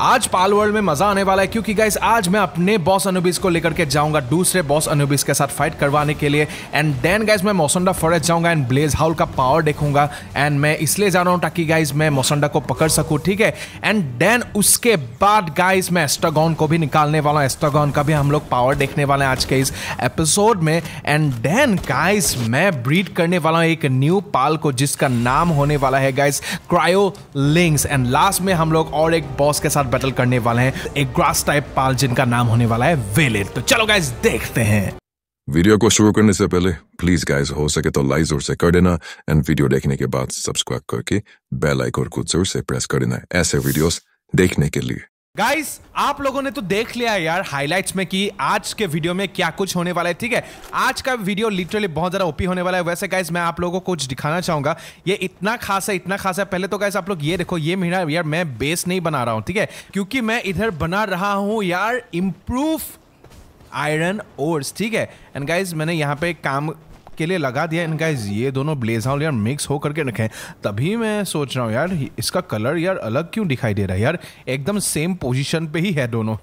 आज पाल वर्ल्ड में मजा आने वाला है क्योंकि गाइस आज मैं अपने बॉस अनुबिस को लेकर के जाऊंगा दूसरे बॉस अनुबिस के साथ फाइट करवाने के लिए एंड देन गाइस मैं मोसंडा फॉरेस्ट जाऊंगा एंड ब्लेज हाउल का पावर देखूंगा एंड मैं इसलिए जा रहा हूं ताकि गाइज मैं मोसंडा को पकड़ सकूं ठीक है एंड देन उसके बाद गाइज मैं एस्टागॉन को भी निकालने वाला हूँ एस्टागॉन का भी हम लोग पावर देखने वाले हैं आज के इस एपिसोड में एंड देन गाइज मैं ब्रीड करने वाला हूँ एक न्यू पाल को जिसका नाम होने वाला है guys Cryolinx and last में हम लोग और एक बॉस के साथ साथ बैटल करने वाले हैं एक ग्रास टाइप पाल जिनका नाम होने वाला है वेलेट तो चलो गाइज देखते हैं वीडियो को शुरू करने से पहले प्लीज गाइज हो सके तो लाइक जोर से कर देना एंड वीडियो देखने के बाद सब्सक्राइब करके बेल आइकन को जोर से प्रेस कर देना ऐसे वीडियोस देखने के लिए गाइस आप लोगों ने तो देख लिया यार हाइलाइट्स में कि आज के वीडियो में क्या कुछ होने वाला है ठीक है आज का वीडियो लिटरली बहुत ज़्यादा ओपी होने वाला है वैसे गाइस मैं आप लोगों को कुछ दिखाना चाहूँगा ये इतना खास है इतना खास है पहले तो गाइस आप लोग ये देखो ये महीना यार मैं बेस नहीं बना रहा हूँ ठीक है क्योंकि मैं इधर बना रहा हूँ यार इम्प्रूव आयरन ओर्स ठीक है एंड गाइज मैंने यहाँ पे काम के लिए लगा दिया एंड गाइज ये दोनों ब्लेजर यार मिक्स होकर के रखे तभी मैं सोच रहा हूँ यार इसका कलर यार अलग क्यों दिखाई दे रहा है यार एकदम सेम पोजिशन पे ही है दोनों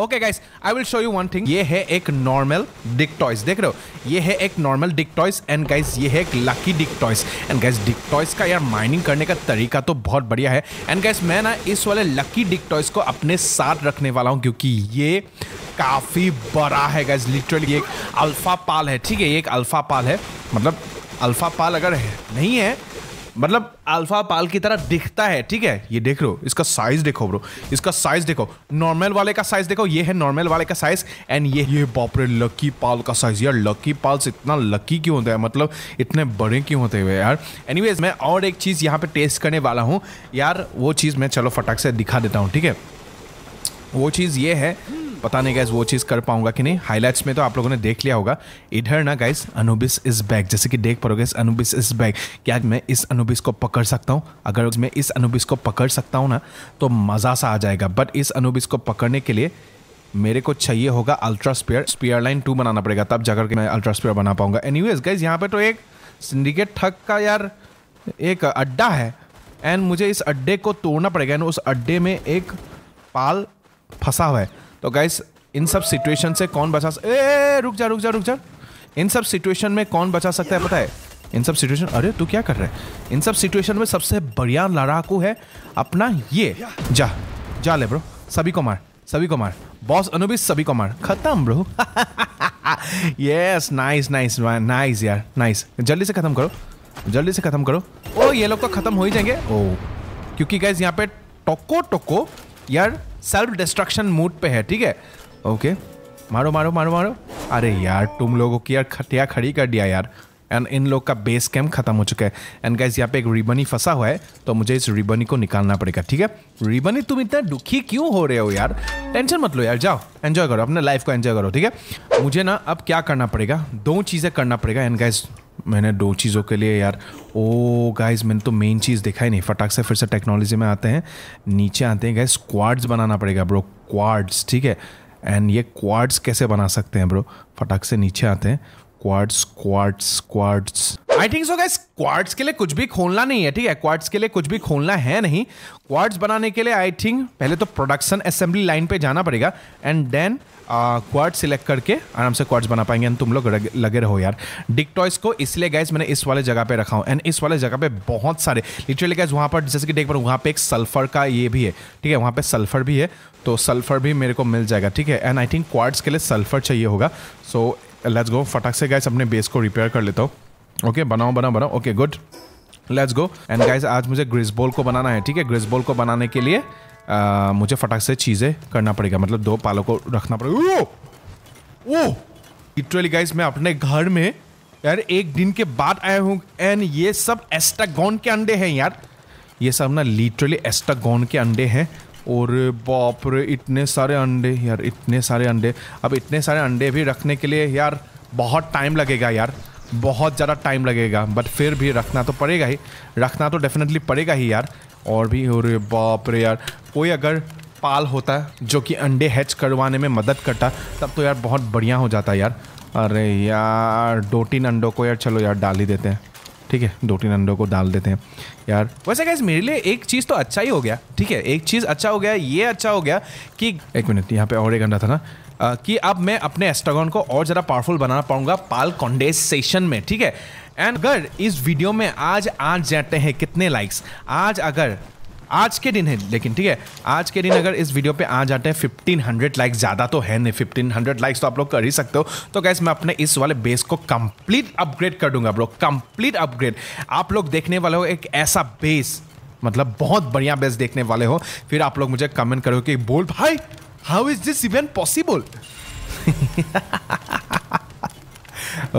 okay guys I will show you one thing ये है एक नॉर्मल डिक टॉयस देख रहे हो ये है एक normal Digtoise and guys ये है एक lucky Digtoise and guys Digtoise का यार माइनिंग करने का तरीका तो बहुत बढ़िया है एंड गाइस मैं ना इस वाले लकी डिक टॉयस को अपने साथ रखने वाला हूँ क्योंकि ये काफ़ी बड़ा है गाइज लिटरली एक अल्फा पाल है ठीक ठीक है ये एक अल्फा पाल है मतलब अल्फा पाल अगर है नहीं है मतलब अल्फा पाल की तरह दिखता है ठीक है ये देख रो इसका साइज देखो ब्रो इसका साइज देखो नॉर्मल वाले का साइज देखो ये है नॉर्मल वाले का साइज एंड ये ये बापरे लकी पाल का साइज यार लकी से इतना लकी क्यों होता है मतलब इतने बड़े क्यों होते हुए यार एनीवेज मैं और एक चीज़ यहाँ पे टेस्ट करने वाला हूँ यार वो चीज़ मैं चलो फटाक से दिखा देता हूँ ठीक है वो चीज़ ये है पता नहीं गाइज वो चीज़ कर पाऊंगा कि नहीं हाईलाइट्स में तो आप लोगों ने देख लिया होगा इधर ना गाइज अनुबिस इज बैक जैसे कि देख पाओगे इस अनुबिस इज बैक क्या मैं इस अनुबिस को पकड़ सकता हूँ अगर मैं इस अनुबिस को पकड़ सकता हूँ ना तो मज़ा सा आ जाएगा बट इस अनुबिस को पकड़ने के लिए मेरे को चाहिए होगा ultra sphere sphere line two बनाना पड़ेगा तब जाकर के मैं अल्ट्रा स्पेयर बना पाऊंगा एनी वेज गाइज यहाँ पे तो एक सिंडिकेट ठग का यार एक अड्डा है एंड मुझे इस अड्डे को तोड़ना पड़ेगा एंड उस अड्डे में एक पाल फंसा हुआ है तो गाइस इन सब सिचुएशन से कौन बचा स... ए रुक जा रुक जा रुक जा इन सब सिचुएशन में कौन बचा सकता है पता है इन सब सिचुएशन अरे तू क्या कर रहा है इन सब सिचुएशन में सबसे बढ़िया लड़ाकू है अपना ये जा जा ले ब्रो सभी को मार सभी को मार बॉस अनुबिस सभी को मार खत्म bro yes nice nice nice यार नाइस जल्दी से खत्म करो जल्दी से खत्म करो ओ ये लोग तो खत्म हो ही जाएंगे ओ क्योंकि गाइज यहाँ पे टोको टोको यार सेल्फ डिस्ट्रक्शन मूड पे है ठीक है ओके मारो मारो मारो मारो अरे यार तुम लोगों की यार खटिया खड़ी कर दिया यार एंड इन लोग का बेस कैम्प खत्म हो चुका है एंड गाइज यहाँ पे एक रिबनी फंसा हुआ है तो मुझे इस रिबनी को निकालना पड़ेगा ठीक है रिबनी तुम इतना दुखी क्यों हो रहे हो यार टेंशन मत लो यार जाओ एंजॉय करो अपने लाइफ को एंजॉय करो ठीक है मुझे ना अब क्या करना पड़ेगा दो चीज़ें करना पड़ेगा एंड गाइज मैंने दो चीज़ों के लिए यार ओ गाइज मैंने तो मेन चीज़ देखा ही नहीं फटाक से फिर से टेक्नोलॉजी में आते हैं नीचे आते हैं गाइज क्वाड्स बनाना पड़ेगा ब्रो क्वाड्स ठीक है एंड ये क्वाड्स कैसे बना सकते हैं ब्रो फटाक से नीचे आते हैं quartz quartz quartz I think so guys quartz के लिए कुछ भी खोलना नहीं है ठीक है क्वार्ट्स के लिए कुछ भी खोलना है नहीं क्वार्ट्स बनाने के लिए आई थिंक पहले तो प्रोडक्शन असेंबली लाइन पे जाना पड़ेगा एंड देन क्वार्ट सिलेक्ट करके आराम से क्वार्ट्स बना पाएंगे एंड तुम लोग लगे रहो यार डिक टॉयस को इसलिए गैस मैंने इस वाले जगह पे रखा हूँ एंड इस वाले जगह पे बहुत सारे लिटरली गैस वहाँ पर जैसे कि देख पा वहाँ पे एक सल्फर का ये भी है ठीक है वहाँ पे सल्फर भी है तो सल्फर भी मेरे को मिल जाएगा ठीक है एंड आई थिंक क्वार्ट्स के लिए सल्फर चाहिए होगा सो लेट्स गो फटाक से गैस अपने बेस को रिपेयर कर लेता हूँ ओके बनाओ बनाओ बनाओ okay good let's go and guys आज मुझे बॉल को बनाना है ठीक है बॉल को बनाने के लिए आ, मुझे फटाक से चीज़ें करना पड़ेगा मतलब दो पालों को रखना पड़ेगा ओ गाइज मैं अपने घर में यार एक दिन के बाद आया हूँ एंड ये सब एस्टागोन के अंडे हैं यार ये सब ना लिटरली एस्टागोन के अंडे हैं और बाप रे इतने सारे अंडे यार इतने सारे अंडे अब इतने सारे अंडे भी रखने के लिए यार बहुत टाइम लगेगा यार बहुत ज़्यादा टाइम लगेगा बट फिर भी रखना तो पड़ेगा ही रखना तो डेफिनेटली पड़ेगा ही यार और भी हो रही बाप रे यार कोई अगर पाल होता जो कि अंडे हैच करवाने में मदद करता तब तो यार बहुत बढ़िया हो जाता यार अरे यार दो तीन अंडों को यार चलो यार डाल ही देते हैं ठीक है दो तीन अंडों को डाल देते हैं यार वैसे क्या मेरे लिए एक चीज़ तो अच्छा ही हो गया ठीक है एक चीज़ अच्छा हो गया ये अच्छा हो गया कि एक मिनट यहाँ पे और एक अंडा था ना कि अब मैं अपने एस्टागॉन को और ज़रा पावरफुल बनाना पाऊंगा पाल कॉन्डेसेशन में ठीक है एंड अगर इस वीडियो में आज आज जाते हैं कितने लाइक्स आज अगर आज के दिन है लेकिन ठीक है आज के दिन अगर इस वीडियो पे आ जाते हैं फिफ्टीन हंड्रेड लाइक ज़्यादा तो है नहीं फिफ्टीन हंड्रेड लाइक्स तो आप लोग कर ही सकते हो तो कैसे मैं अपने इस वाले बेस को कंप्लीट अपग्रेड कर दूंगा आप लोग कंप्लीट अपग्रेड आप लोग देखने वाले हो एक ऐसा बेस मतलब बहुत बढ़िया बेस देखने वाले हो फिर आप लोग मुझे कमेंट करो कि बोल भाई how is this even possible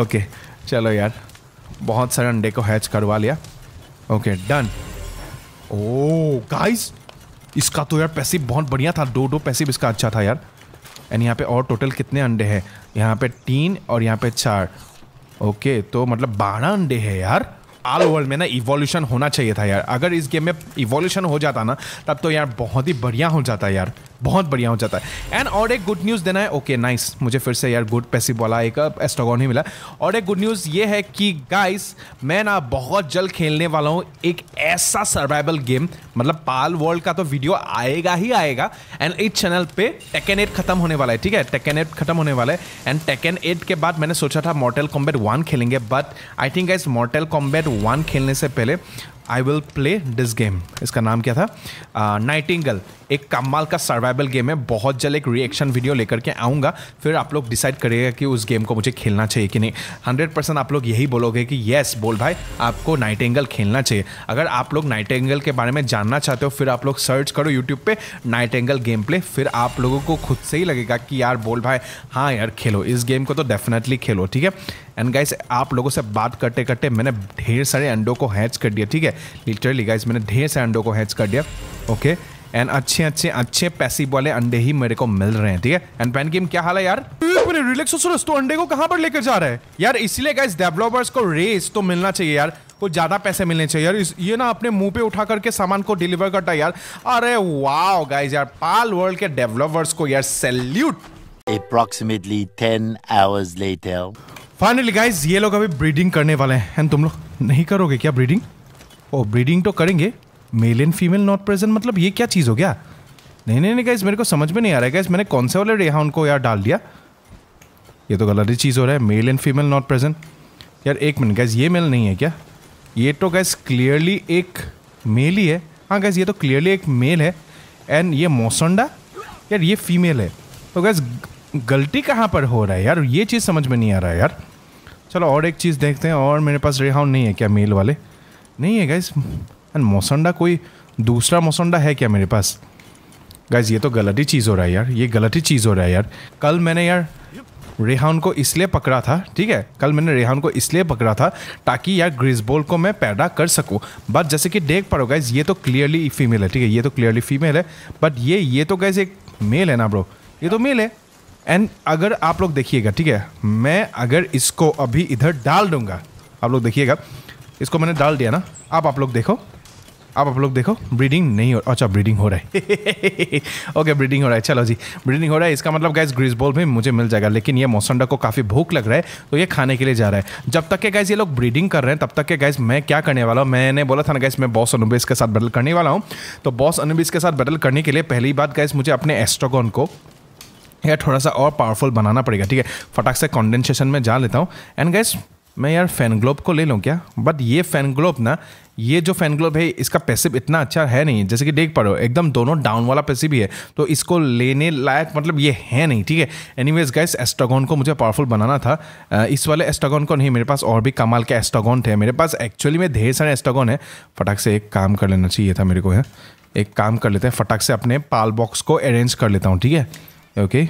okay चलो यार बहुत सारे अंडे को हैच करवा लिया ओके डन ओ गाइस इसका तो यार पैसिव बहुत बढ़िया था दो दो पैसिव इसका अच्छा था यार एंड यहाँ पे और टोटल कितने अंडे हैं यहाँ पे तीन और यहाँ पे चार ओके तो मतलब बारह अंडे हैं यार ऑल ओवर में ना इवोल्यूशन होना चाहिए था यार अगर इस गेम में इवोल्यूशन हो जाता ना तब तो यार बहुत ही बढ़िया हो जाता यार बहुत बढ़िया हो जाता है एंड और एक गुड न्यूज़ देना है ओके okay, नाइस nice. मुझे फिर से यार गुड पैसिव वाला एक एस्टोगॉन uh, ही मिला और एक गुड न्यूज़ ये है कि गाइस मैं ना बहुत जल्द खेलने वाला हूँ एक ऐसा सर्वाइवल गेम मतलब पाल वर्ल्ड का तो वीडियो आएगा ही आएगा एंड इस चैनल पे टेकन एट खत्म होने वाला है ठीक है टेकन एट खत्म होने वाला है एंड टेकन एट के बाद मैंने सोचा था मॉटल कॉम्बेट वन खेलेंगे but I think guys Mortal Kombat one खेलने से पहले I will play this game इसका नाम क्या था नाइटिंगल uh, एक कमाल का सर्वाइव सर्वाइवल गेम है बहुत जल्द एक रिएक्शन वीडियो लेकर के आऊँगा फिर आप लोग डिसाइड करिएगा कि उस गेम को मुझे खेलना चाहिए कि नहीं हंड्रेड परसेंट आप लोग यही बोलोगे कि येस बोल भाई आपको नाइट एंगल खेलना चाहिए अगर आप लोग नाइट एंगल के बारे में जानना चाहते हो फिर आप लोग सर्च करो यूट्यूब पर नाइट एंगल गेम प्ले फिर आप लोगों को खुद से ही लगेगा कि यार बोल भाई हाँ यार खेलो इस गेम को तो डेफिनेटली खेलो ठीक है एंड गाइस आप लोगों से बात करते करते मैंने ढेर सारे अंडों को हैच कर दिया ठीक है लिटरली गाइस मैंने ढेर सारे अंडों को हैच कर दिया ओके okay? एंड अच्छे अच्छे अच्छे पैसे वाले अंडे ही मेरे को मिल रहे हैं ठीक है एंड पेन गेम क्या हाल है यार रिलैक्स तो अंडे को कहां पर लेकर जा रहा है यार इसलिए गाइस डेवलपर्स को रेस तो मिलना चाहिए यार को ज़्यादा पैसे मिलने चाहिए यार ये ना अपने मुंह पे उठा करके सामान को डिलीवर करता है यार अरे वाओ गाइस यार पाल वर्ल्ड के डेवलपर्स को यार salute approximately 10 hours later finally guys ये लोग अभी ब्रीडिंग करने वाले हैं एंड तुम लोग नहीं करोगे क्या ब्रीडिंग ओ ब्रीडिंग तो करेंगे male and female not present मतलब ये क्या चीज़ हो गया नहीं नहीं नहीं गैस मेरे को समझ में नहीं आ रहा है गैस मैंने कौन से वाले रेहा उनको यार डाल दिया ये तो गलत ही चीज़ हो रहा है male and female not present यार एक मिनट गैस ये मेल नहीं है क्या ये तो गैस क्लियरली एक मेल ही है हाँ गैस ये तो क्लियरली एक मेल है एंड ये मोसंडा यार ये फीमेल है तो गैस गलती कहाँ पर हो रहा है यार ये चीज़ समझ में नहीं आ रहा है यार चलो और एक चीज़ देखते हैं और मेरे पास रेहाउंड नहीं है क्या मेल वाले नहीं है गैस एंड मौसंडा कोई दूसरा मोसंडा है क्या मेरे पास गाइज ये तो गलत ही चीज़ हो रहा है यार ये गलत ही चीज़ हो रहा है यार कल मैंने यार रेहान को इसलिए पकड़ा था ठीक है कल मैंने रेहान को इसलिए पकड़ा था ताकि यार ग्रिजबॉल को मैं पैदा कर सकूं बट जैसे कि देख पा रहा हो गाइज ये तो क्लियरली फीमेल है ठीक है ये तो क्लियरली फीमेल है बट ये ये तो गाइज एक मेल है ना ब्रो ये तो मेल है एंड अगर आप लोग देखिएगा ठीक है मैं अगर इसको अभी इधर डाल दूंगा आप लोग देखिएगा इसको मैंने डाल दिया ना आप आप लोग देखो आप आप लोग देखो ब्रीडिंग नहीं हो अच्छा ब्रीडिंग हो रहा है ओके ब्रीडिंग हो रहा है चलो जी ब्रीडिंग हो रहा है इसका मतलब गैस बॉल भी मुझे मिल जाएगा लेकिन ये मौसंडा को काफ़ी भूख लग रहा है तो ये खाने के लिए जा रहा है जब तक के गैस ये लोग ब्रीडिंग कर रहे हैं तब तक के गैस मैं क्या करने वाला हूँ मैंने बोला था ना गैस मैं बॉस अनुबिस के साथ बैटल करने वाला हूँ तो बॉस अनुबिस के साथ बैटल करने के लिए पहली बात गैस मुझे अपने एस्ट्रोगॉन को यह थोड़ा सा और पावरफुल बनाना पड़ेगा ठीक है फटाक से कॉन्डेंसेशन में जा लेता हूँ एंड गैस मैं यार फैन ग्लोब को ले लूँ क्या बट ये फैन ग्लोब ना ये जो फैन ग्लोब है इसका पैसिव इतना अच्छा है नहीं जैसे कि देख पा रहे हो एकदम दोनों डाउन वाला पैसिव ही है तो इसको लेने लायक मतलब ये है नहीं ठीक है एनी वेज गैस एस्टागॉन को मुझे पावरफुल बनाना था इस वाले एस्टागॉन को नहीं मेरे पास और भी कमाल के एस्टागॉन थे मेरे पास एक्चुअली में ढेर सारे एस्टागॉन है फटाक से एक काम कर लेना चाहिए था मेरे को है एक काम कर लेते हैं फटाक से अपने पाल बॉक्स को अरेंज कर लेता हूँ ठीक है ओके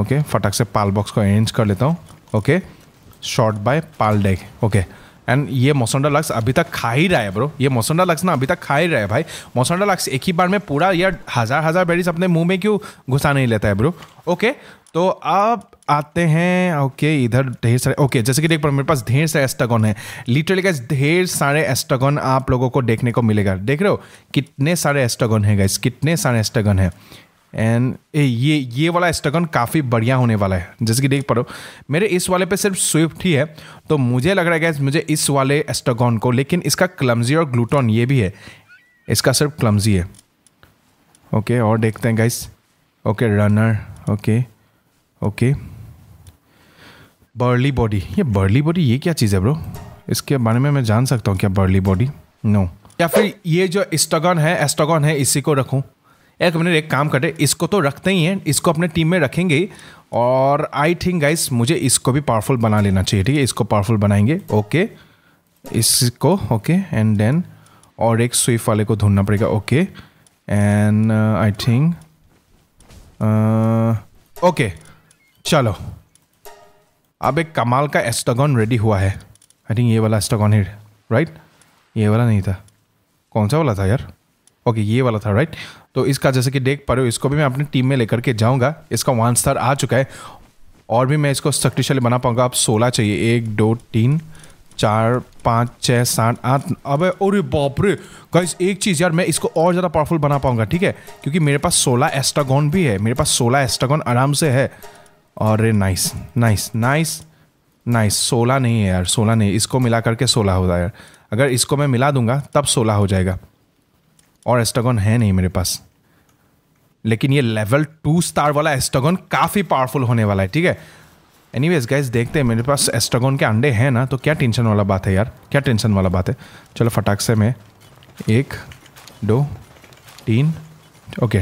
ओके फटाक से पाल बॉक्स को अरेंज कर लेता हूँ okay okay. Sort by pal deck okay and ये मोसंडा लक्स अभी तक खा ही रहा है ब्रो ये मोसंडा लक्स ना अभी तक खा ही रहा है भाई मोसंडा लक्स एक ही बार में पूरा यार हज़ार हज़ार बेरीज अपने मुंह में क्यों घुसा नहीं लेता है ब्रो ओके तो आप आते हैं ओके इधर ढेर सारे ओके जैसे कि देख पर मेरे पास ढेर सारे एस्टागॉन है लिटरली गैस ढेर सारे एस्टागन आप लोगों को देखने को मिलेगा देख रहे हो कितने सारे एस्टागन है गैस कितने सारे एस्टागन है एंड ये ये वाला स्टगन काफ़ी बढ़िया होने वाला है जैसे कि देख पा रहे हो मेरे इस वाले पे सिर्फ स्विफ्ट ही है तो मुझे लग रहा है गैस मुझे इस वाले स्टगन को लेकिन इसका क्लमजी और ग्लूटॉन ये भी है इसका सिर्फ क्लमजी है ओके और देखते हैं guys okay runner okay okay burly body ये बर्ली बॉडी ये क्या चीज़ है ब्रो इसके बारे में मैं जान सकता हूँ क्या बर्ली बॉडी नो no. या फिर ये जो स्टगन है एस्टगन है इसी को रखूँ एक मिनट एक काम करते इसको तो रखते ही हैं इसको अपने टीम में रखेंगे ही और आई थिंक गाइस मुझे इसको भी पावरफुल बना लेना चाहिए ठीक है इसको पावरफुल बनाएंगे ओके इसको ओके एंड देन और एक स्विफ्ट वाले को ढूंढना पड़ेगा okay and I think okay चलो अब एक कमाल का एस्टागॉन रेडी हुआ है आई थिंक ये वाला एस्टागॉन है राइट ये वाला नहीं था कौन सा वाला था यार ओके okay, ये वाला था राइट right? तो इसका जैसे कि देख पा रहे हो इसको भी मैं अपनी टीम में लेकर के जाऊँगा इसका वन स्टार आ चुका है और भी मैं इसको शक्तिशाली बना पाऊँगा आप सोलह चाहिए एक दो तीन चार पाँच छः सात आठ अब और बाप रे गाइस एक चीज़ यार मैं इसको और ज़्यादा पावरफुल बना पाऊँगा ठीक है क्योंकि मेरे पास सोलह एस्टागॉन भी है मेरे पास सोलह एस्टागॉन आराम से है और नाइस नाइस नाइस नाइस सोलह नहीं है यार सोलह नहीं इसको मिला करके सोलह हो है यार अगर इसको मैं मिला दूंगा तब सोलह हो जाएगा और एस्टागन है नहीं मेरे पास लेकिन ये लेवल टू स्टार वाला एस्टागन काफ़ी पावरफुल होने वाला है ठीक है एनी वेज गाइज देखते हैं मेरे पास एस्टागन के अंडे हैं ना तो क्या टेंशन वाला बात है यार क्या टेंशन वाला बात है चलो फटाक से मैं एक दो तीन ओके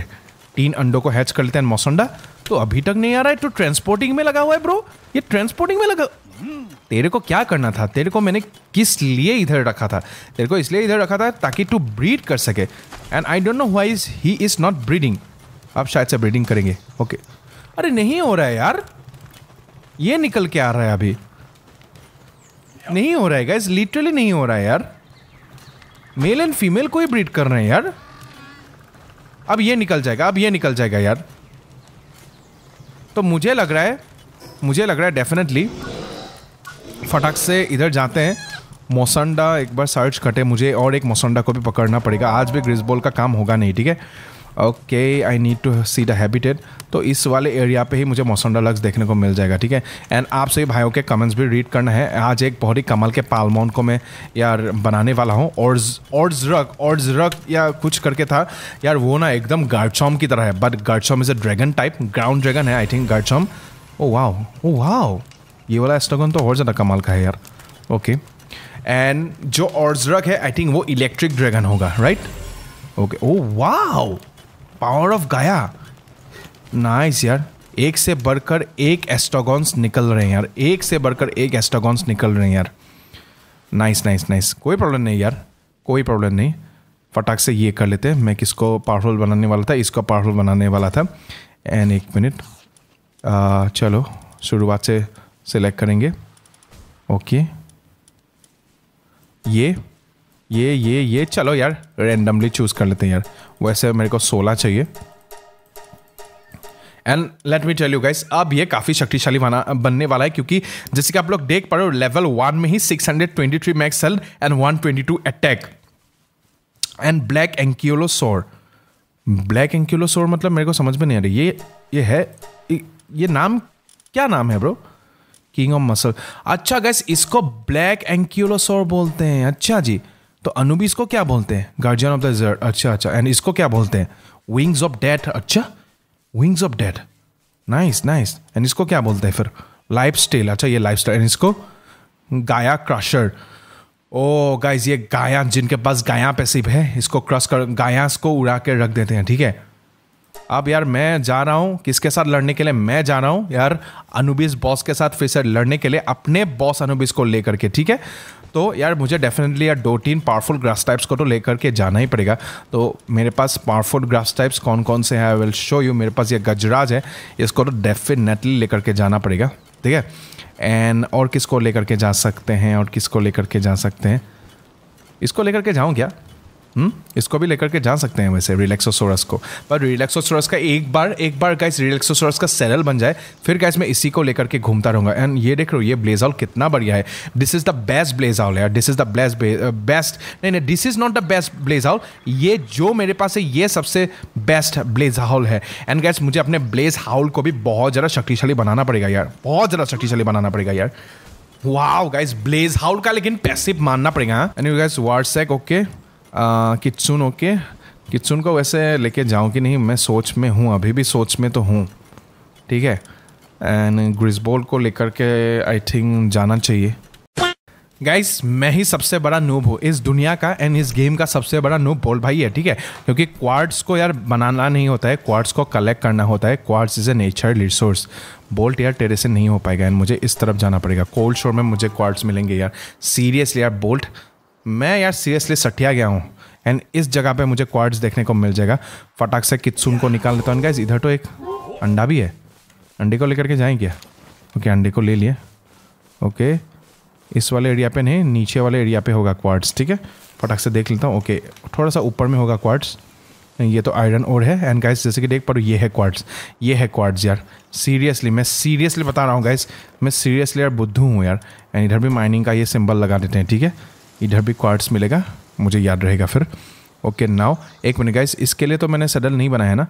तीन अंडों को हैच कर लेते हैं मौसंडा तो अभी तक नहीं आ रहा है तो ट्रांसपोर्टिंग में लगा हुआ है ब्रो ये ट्रांसपोर्टिंग में लगा तेरे को क्या करना था तेरे को मैंने किस लिए इधर रखा था तेरे को इसलिए इधर रखा था ताकि तू ब्रीड कर सके and I don't know why is he is not breeding आप शायद से ब्रीडिंग करेंगे ओके okay. अरे नहीं हो रहा है यार ये निकल के आ रहा है अभी नहीं हो रहा है गाइज लिटरली नहीं हो रहा है यार मेल एंड फीमेल को ही ब्रीड कर रहे हैं यार अब ये निकल जाएगा अब ये निकल जाएगा यार तो मुझे लग रहा है मुझे लग रहा है डेफिनेटली फटाक से इधर जाते हैं मोसंडा एक बार सर्च कटे मुझे और एक मोसंडा को भी पकड़ना पड़ेगा आज भी ग्रिजबॉल का काम होगा नहीं ठीक है okay I need to see the habitat तो इस वाले एरिया पे ही मुझे मोसंडा लग्स देखने को मिल जाएगा ठीक है एंड आप सभी भाइयों के कमेंट्स भी रीड करना है आज एक बहुत ही कमल के पालमोन को मैं यार बनाने वाला हूँ रक औरजरक रक या कुछ करके था यार वो ना एकदम गार्डचॉम की तरह है but Garchomp is a dragon type ground dragon है I think Garchomp oh wow oh wow ये वाला एस्टोगन तो और ज़्यादा कमाल का है यार ओके एंड जो ऑर्जरक है आई थिंक वो इलेक्ट्रिक ड्रैगन होगा right okay oh wow power of Gaia nice यार एक से बढ़कर एक एस्टागॉन्स निकल रहे हैं यार एक से बढ़कर एक एस्टागॉन्स निकल रहे हैं यार नाइस नाइस नाइस कोई प्रॉब्लम नहीं यार कोई प्रॉब्लम नहीं फटाक से ये कर लेते हैं मैं किसको पावरफुल बनाने वाला था इसको पावरफुल बनाने वाला था एंड एक मिनट चलो शुरुआत से सेलेक्ट करेंगे ओके ये ये ये ये चलो यार रेंडमली चूज़ कर लेते हैं यार वैसे मेरे को सोलह चाहिए and let me tell you guys अब ये काफ़ी शक्तिशाली बना बनने वाला है क्योंकि जैसे कि आप लोग देख पा रहे हो लेवल वन में ही 623 max health and two attack and black ankylosaur black एंक्यूलो सोर मतलब मेरे को समझ में नहीं आ रही ये ये है ये नाम क्या नाम है ब्रो किंग ऑफ मसल अच्छा गैस इसको ब्लैक एंक्यूलोसोर बोलते हैं अच्छा जी तो अनुबिस को क्या बोलते हैं गार्जियन ऑफ द अच्छा अच्छा एंड इसको क्या बोलते हैं विंग्स ऑफ डेथ अच्छा wings of death nice nice and इसको क्या बोलते हैं फिर लाइफ स्टाइल अच्छा ये लाइफ स्टाइल एंड इसको गाया क्रशर ओ गाइज ये गाया जिनके पास गाया पैसिव है इसको क्रश कर गायास को उड़ा के रख देते हैं ठीक है अब यार मैं जा रहा हूँ किसके साथ लड़ने के लिए मैं जा रहा हूँ यार अनुबिस बॉस के साथ फिर से लड़ने के लिए अपने बॉस अनुबिस को लेकर के ठीक है तो यार मुझे डेफिनेटली यार दो तीन पावरफुल ग्रास टाइप्स को तो लेकर के जाना ही पड़ेगा तो मेरे पास पावरफुल ग्रास टाइप्स कौन कौन से हैं आई विल शो यू मेरे पास ये गजराज है इसको तो डेफिनेटली लेकर के जाना पड़ेगा ठीक है एंड और किसको लेकर के जा सकते हैं और किसको लेकर के जा सकते हैं इसको लेकर के जाऊँ क्या हम्म? इसको भी लेकर के जा सकते हैं वैसे रिलैक्सोसोरस को पर रिलैक्सोसोरस का एक बार एक बार गाइस रिलैक्सोसोरस का सेरल बन जाए फिर गाइस मैं इसी को लेकर के घूमता रहूंगा एंड ये देख रहे हो ये ब्लेजाउल कितना बढ़िया है this is the best Blazehowl यार this is the best best नहीं नहीं this is not the best Blazehowl ये जो मेरे पास है ये सबसे बेस्ट ब्लेज हाउल है एंड गैस मुझे अपने ब्लेज हाउल को भी बहुत ज़्यादा शक्तिशाली बनाना पड़ेगा यार बहुत ज़्यादा शक्तिशाली बनाना पड़ेगा यार वाह गाइस ब्लेज हाउल का लेकिन पैसिव मानना पड़ेगा and you guys what's up okay Kitsun okay Kitsun को वैसे लेके जाऊं कि नहीं मैं सोच में हूँ अभी भी सोच में तो हूँ ठीक है एंड ग्रिसबोल को लेकर के आई थिंक जाना चाहिए गाइस मैं ही सबसे बड़ा नूब हूँ इस दुनिया का एंड इस गेम का सबसे बड़ा नूब बोल भाई है ठीक है क्योंकि क्वार्ट्स को यार बनाना नहीं होता है क्वार्ट्स को कलेक्ट करना होता है quartz is a nature resource bolt यार तेरे से नहीं हो पाएगा एंड मुझे इस तरफ जाना पड़ेगा कोल्ड शोर में मुझे क्वार्ट्स मिलेंगे यार सीरियसली यार बोल्ट मैं यार सीरियसली सटिया गया हूँ एंड इस जगह पे मुझे क्वार्ट्स देखने को मिल जाएगा फटाक से कित्सुन को निकाल लेता हूँ गाइज इधर तो एक अंडा भी है अंडे को लेकर के जाएँ क्या ओके अंडे को ले लिए ओके इस वाले एरिया पे नहीं नीचे वाले एरिया पे होगा क्वार्ट्स ठीक है फटाक से देख लेता हूँ ओके थोड़ा सा ऊपर में होगा क्वार्ट्स ये तो आयरन और है एंड गाइस जैसे कि देख पर ये है क्वार्ट्स ये है क्वार्ट्स यार सीरियसली मैं सीरियसली बता रहा हूँ गाइस मैं सीरियसली यार बुद्धू हूँ यार एंड इधर भी माइनिंग का ये सिंबल लगा देते हैं ठीक है इधर भी क्वार्ट्स मिलेगा मुझे याद रहेगा फिर ओके नाउ एक मिनट गाइस इसके लिए तो मैंने सडल नहीं बनाया ना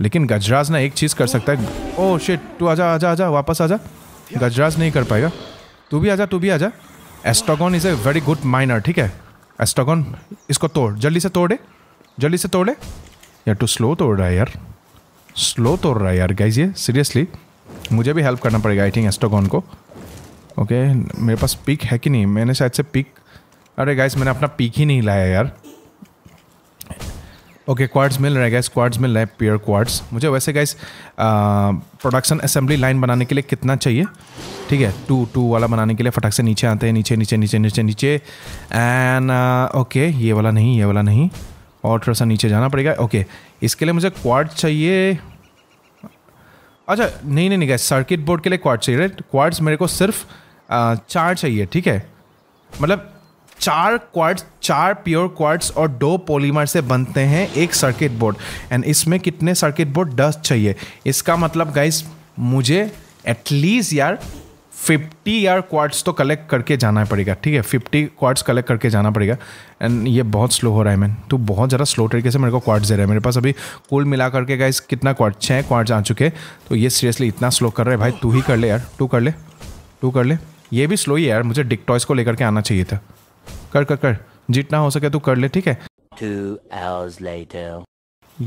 लेकिन गजराज ना एक चीज़ कर सकता है ओ oh, शिट तू आजा आजा आजा वापस आजा गजराज नहीं कर पाएगा तू भी आजा तू भी आजा Astegon is a very good miner ठीक है एस्टोगन इसको तोड़ जल्दी से तोड़े जल्दी से तोड़े यार तू स्लो तोड़ रहा है यार स्लो तोड़ रहा है यार गाइज ये सीरियसली मुझे भी हेल्प करना पड़ेगा आई थिंक एस्टोगन को ओके मेरे पास पिक है कि नहीं मैंने शायद से पिक अरे गाइस मैंने अपना पिक ही नहीं लाया यार ओके क्वार्ट्स मिल रहे हैं गैस क्वार्ट्स मिल रहे हैं प्योर क्वार्ट्स मुझे वैसे गैस प्रोडक्शन असेंबली लाइन बनाने के लिए कितना चाहिए ठीक है टू टू वाला बनाने के लिए फटाक से नीचे आते हैं नीचे नीचे नीचे नीचे नीचे एंड ओके uh, ये वाला नहीं ये वाला नहीं और थोड़ा सा नीचे जाना पड़ेगा ओके इसके लिए मुझे क्वार्ट चाहिए अच्छा नहीं नहीं नहीं गैस सर्किट बोर्ड के लिए क्वार्ट चाहिए क्वार्ट्स मेरे को सिर्फ चार चाहिए ठीक है मतलब चार क्वार्ट्स चार प्योर क्वार्ट्स और दो पॉलीमर से बनते हैं एक सर्किट बोर्ड एंड इसमें कितने सर्किट बोर्ड दस चाहिए इसका मतलब गाइस मुझे एटलीस्ट यार फिफ्टी यार क्वार्ट्स तो कलेक्ट करके जाना पड़ेगा ठीक है फिफ्टी क्वार्ट्स कलेक्ट करके जाना पड़ेगा एंड ये बहुत स्लो हो रहा है मैन तो बहुत ज़्यादा स्लो तरीके से मेरे को क्वार्ट्स दे रहा है मेरे पास अभी कुल मिला करके गाइस कितना क्वार्ट छः क्वार्ट्स आ चुके तो ये सीरियसली इतना स्लो कर रहा है भाई तू ही कर ले यार तू कर ले तू कर ले ये भी स्लो ही है यार मुझे डिक टॉयस को लेकर के आना चाहिए था कर कर कर जितना हो सके तू कर ले ठीक है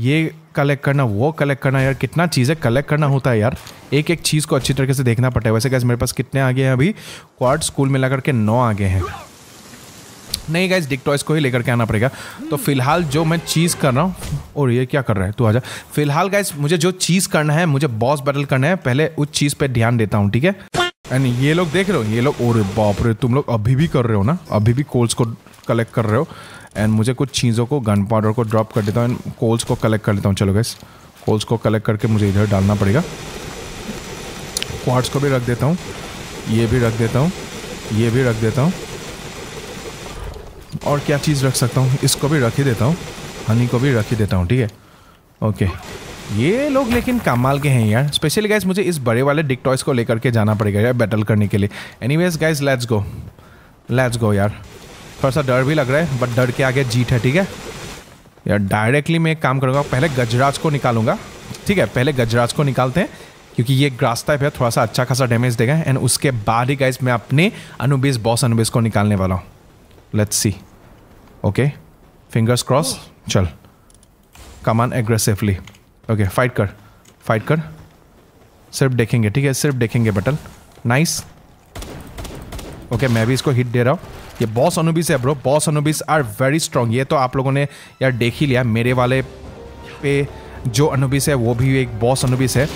ये कलेक्ट करना वो कलेक्ट करना यार कितना चीज़ें कलेक्ट करना होता है यार एक एक चीज़ को अच्छी तरीके से देखना पड़ता है वैसे गैस मेरे पास कितने आगे हैं अभी क्वार्ट स्कूल में लगा के नौ आगे हैं नहीं गाइज डिक टॉयस को ही लेकर के आना पड़ेगा तो फिलहाल जो मैं चीज़ कर रहा हूँ और ये क्या कर रहा है तू आजा फिलहाल गाइज मुझे जो चीज़ करना है मुझे बॉस बैटल करना है पहले उस चीज़ पर ध्यान देता हूँ ठीक है एंड ये लोग देख रहे हो ये लोग और बाप रे तुम लोग अभी भी कर रहे हो ना अभी भी कोल्स को कलेक्ट कर रहे हो एंड मुझे कुछ चीज़ों को गन पाउडर को ड्रॉप कर देता हूँ एंड कोल्स को कलेक्ट कर लेता हूँ चलो गैस कोल्स को कलेक्ट करके मुझे इधर डालना पड़ेगा क्वार्ट्स को भी रख देता हूँ ये भी रख देता हूँ ये भी रख देता हूँ और क्या चीज़ रख सकता हूँ इसको भी रख ही देता हूँ हनी को भी रख ही देता हूँ ठीक है ओके ये लोग लेकिन कमाल के हैं यार स्पेशली गाइज मुझे इस बड़े वाले डिक टॉयस को लेकर के जाना पड़ेगा यार बैटल करने के लिए anyways guys let's go let's go यार थोड़ा सा डर भी लग रहा है बट डर के आगे जीत है ठीक है यार डायरेक्टली मैं एक काम करूँगा पहले गजराज को निकालूंगा ठीक है पहले गजराज को निकालते हैं क्योंकि ये ग्रास टाइप है थोड़ा सा अच्छा खासा डैमेज देगा एंड उसके बाद ही गाइज मैं अपने अनुबिस बॉस अनुबिस को निकालने वाला हूँ let's see okay fingers cross चल कमान एग्रेसिवली ओके फाइट कर फाइट कर सिर्फ देखेंगे ठीक है सिर्फ देखेंगे बटन नाइस ओके मैं भी इसको हिट दे रहा हूँ ये बॉस अनुबिस है bro boss Anubis are very strong ये तो आप लोगों ने यार देख ही लिया मेरे वाले पे जो अनुबिस है वो भी एक बॉस अनुबिस है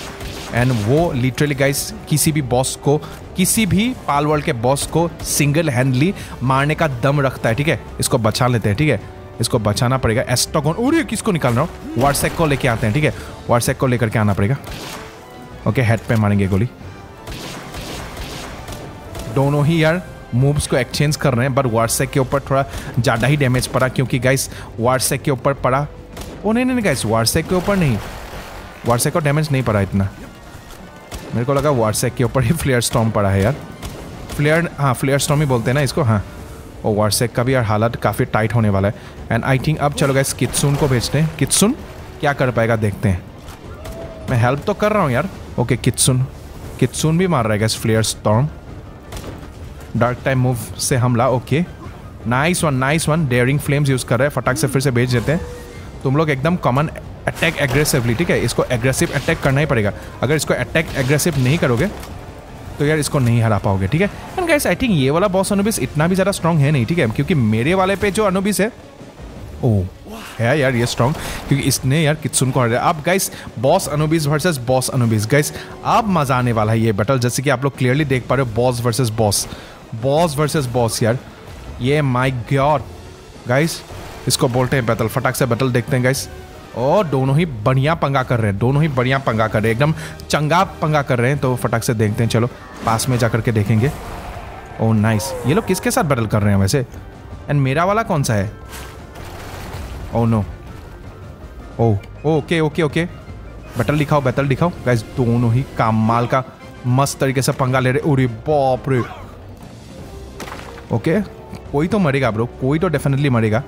एंड वो लिटरली गाइस किसी भी बॉस को किसी भी पाल वर्ल्ड के बॉस को सिंगल हैंडली मारने का दम रखता है ठीक है इसको बचा लेते हैं ठीक है इसको बचाना पड़ेगा एस्टोकॉन और किसको रहा हूँ व्हाट्सएप को लेके आते हैं ठीक है व्हाट्सएप को लेकर के आना पड़ेगा ओके हेड पे मारेंगे गोली दोनों ही यार मूव्स को एक्सचेंज कर रहे हैं बट व्हाट्सएप के ऊपर थोड़ा ज़्यादा ही डैमेज पड़ा क्योंकि गाइस व्हाट्सएप के ऊपर पड़ा ओ नहीं नहीं गाइस व्हाट्सएप के ऊपर नहीं व्हाट्सएप को डैमेज नहीं पड़ा इतना मेरे को लगा व्हाट्सएप के ऊपर ही फ्लेयर स्टॉम पड़ा है यार फ्लेयर हाँ फ्लेयर स्टॉम ही बोलते हैं ना इसको हाँ और वारसेक का भी यार हालत काफ़ी टाइट होने वाला है एंड आई थिंक अब चलो गए कितसुन को भेजते हैं कितसुन क्या कर पाएगा देखते हैं मैं हेल्प तो कर रहा हूँ यार ओके कितसुन कितसुन भी मार रहेगा इस flare storm dark time move से हमला okay nice one nice one daring flames use कर रहे हैं फटाक से फिर से भेज देते हैं तुम लोग एकदम कॉमन अटैक एग्रेसिवली ठीक है इसको एग्रेसिव अटैक करना ही पड़ेगा अगर इसको अटैक एग्रेसिव नहीं करोगे तो यार इसको नहीं हरा पाओगे ठीक है एंड गाइस आई थिंक ये वाला बॉस अनुबिस इतना भी ज़्यादा स्ट्रॉन्ग है नहीं ठीक है क्योंकि मेरे वाले पे जो अनुबिस है ओ है यार ये स्ट्रॉन्ग क्योंकि इसने यार कितसुन को हरा दिया guys boss Anubis versus boss Anubis guys अब मज़ा आने वाला है ये बैटल जैसे कि आप लोग क्लियरली देख पा रहे हो boss versus boss boss versus boss यार ये माई ग्योर गाइस इसको बोलते हैं बैटल फटाक से बैटल देखते हैं गाइस और दोनों ही बढ़िया पंगा कर रहे हैं दोनों ही बढ़िया पंगा कर रहे हैं एकदम चंगा पंगा कर रहे हैं तो फटाक से देखते हैं चलो पास में जा करके देखेंगे ओ oh, नाइस ये लोग किसके साथ बैटल कर रहे हैं वैसे एंड मेरा वाला कौन सा है oh no oh okay okay okay battle दिखाओ बैटल दिखाओ गैस दोनों ही काम माल का मस्त तरीके से पंगा ले रहे उरे बाप रे ओके कोई तो मरेगा ब्रो कोई तो डेफिनेटली मरेगा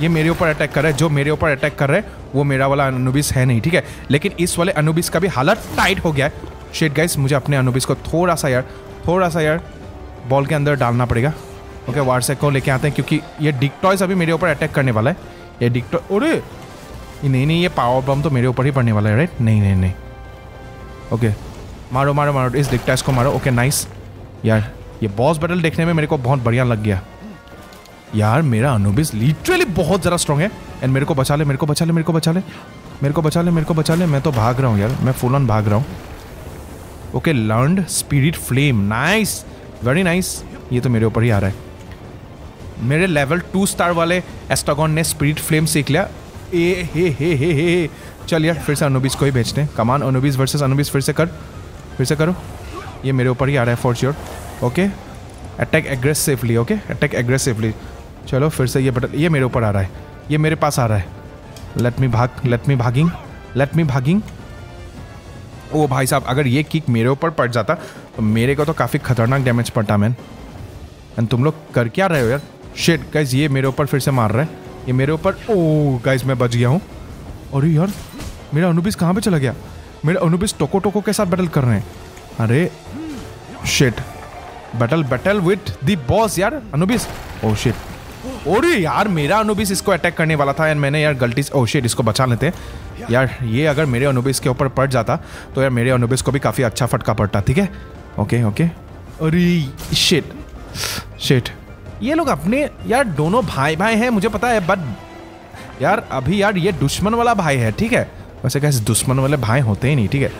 ये मेरे ऊपर अटैक कर रहा है जो मेरे ऊपर अटैक कर रहा है वो मेरा वाला अनुबिस है नहीं ठीक है लेकिन इस वाले अनुबिस का भी हालत टाइट हो गया है शेट गाइस मुझे अपने अनुबिस को थोड़ा सा यार थोड़ा सा यार बॉल के अंदर डालना पड़ेगा ओके वार्सेक को लेके आते हैं क्योंकि ये डिकटॉयस अभी मेरे ऊपर अटैक करने वाला है ये डिकटॉय अरे नहीं नहीं ये पावर बम तो मेरे ऊपर ही पड़ने वाला है राइट नहीं नहीं नहीं ओके मारो मारो मारो इस डिकटॉयस को मारो ओके नाइस यार ये बॉस बैटल देखने में मेरे को बहुत बढ़िया लग गया यार मेरा अनुबिस लिटरली बहुत ज़्यादा स्ट्रॉन्ग है एंड मेरे को बचा ले मेरे को बचा ले मेरे को बचा ले मेरे को बचा ले मेरे को बचा ले मैं तो भाग रहा हूँ यार मैं फुल ऑन भाग रहा हूँ okay learn spirit flame nice very nice ये तो मेरे ऊपर ही आ रहा है मेरे लेवल टू स्टार वाले एस्टागॉन ने स्पिरिट फ्लेम सीख लिया ए हे हे हे हे चल यार फिर से अनुबिस को ही भेजते हैं कमान अनुबिस वर्सेस अनुबिस फिर से कर फिर से करो ये मेरे ऊपर ही आ रहा है for sure okay attack aggressively okay attack aggressively चलो फिर से ये बटन ये मेरे ऊपर आ रहा है ये मेरे पास आ रहा है लेट मी भाग लेट मी भागिंग लेट मी भागिंग ओ भाई साहब अगर ये किक मेरे ऊपर पड़ जाता तो मेरे को तो काफ़ी खतरनाक डैमेज पड़ता मैन एंड तुम लोग कर क्या रहे हो यार शेट गाइज ये मेरे ऊपर फिर से मार रहा है ये मेरे ऊपर ओ गाइज मैं बच गया हूँ अरे यार मेरा अनुबिस कहाँ पे चला गया मेरा अनुबिस टोको टोको के साथ बैटल कर रहे हैं अरे shit battle battle with the boss यार अनुबिस ओ शेट और यार मेरा अनुबिस इसको अटैक करने वाला था एंड मैंने यार गलती से ओशियर oh इसको बचा लेते यार ये अगर मेरे अनुबिस के ऊपर पड़ जाता तो यार मेरे अनुबिस को भी काफ़ी अच्छा फटका पड़ता ठीक है ओके ओके अरे शेट शेट ये लोग अपने यार दोनों भाई भाई हैं मुझे पता है बट यार अभी यार ये दुश्मन वाला भाई है ठीक है वैसे कैसे दुश्मन वाले भाई होते ही नहीं ठीक है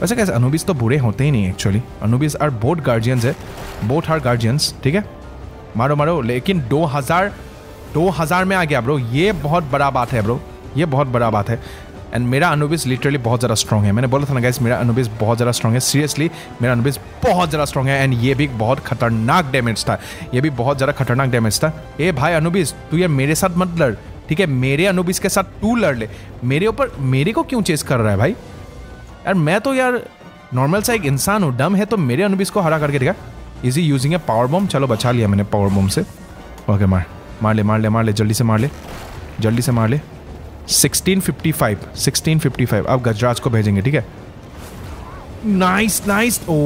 वैसे कैसे अनुबिस तो बुरे होते ही नहीं actually Anubis are both guardians है बोथ आर गार्जियंस ठीक है मारो मारो लेकिन दो हजार दो हजार में आ गया ब्रो ये बहुत बड़ा बात है ब्रो ये बहुत बड़ा बात है एंड मेरा अनुबिस लिटरली बहुत ज़्यादा स्ट्रॉग है मैंने बोला था ना गाइस मेरा अनुबिस बहुत ज़्यादा स्ट्रॉग है सीरियसली मेरा अनुबिस बहुत ज़्यादा स्ट्रॉग है एंड ये भी बहुत खतरनाक डैमेज था ये भी बहुत ज़्यादा खतरनाक डैमेज था ए भाई अनुबिस तू ये मेरे साथ मत लड़ ठीक है मेरे अनुबिस के साथ तू लड़ ले मेरे ऊपर मेरे को क्यों चेस कर रहा है भाई यार मैं तो यार नॉर्मल सा एक इंसान हूँ डम है तो मेरे अनुबिस को हरा करके दिखा is he using A power bomb चलो बचा लिया मैंने पावर बॉम्ब से ओके मार मार ले मार ले मार ले जल्दी से मार ले जल्दी से मार ले 1655 1655 अब गजराज को भेजेंगे ठीक है nice nice oh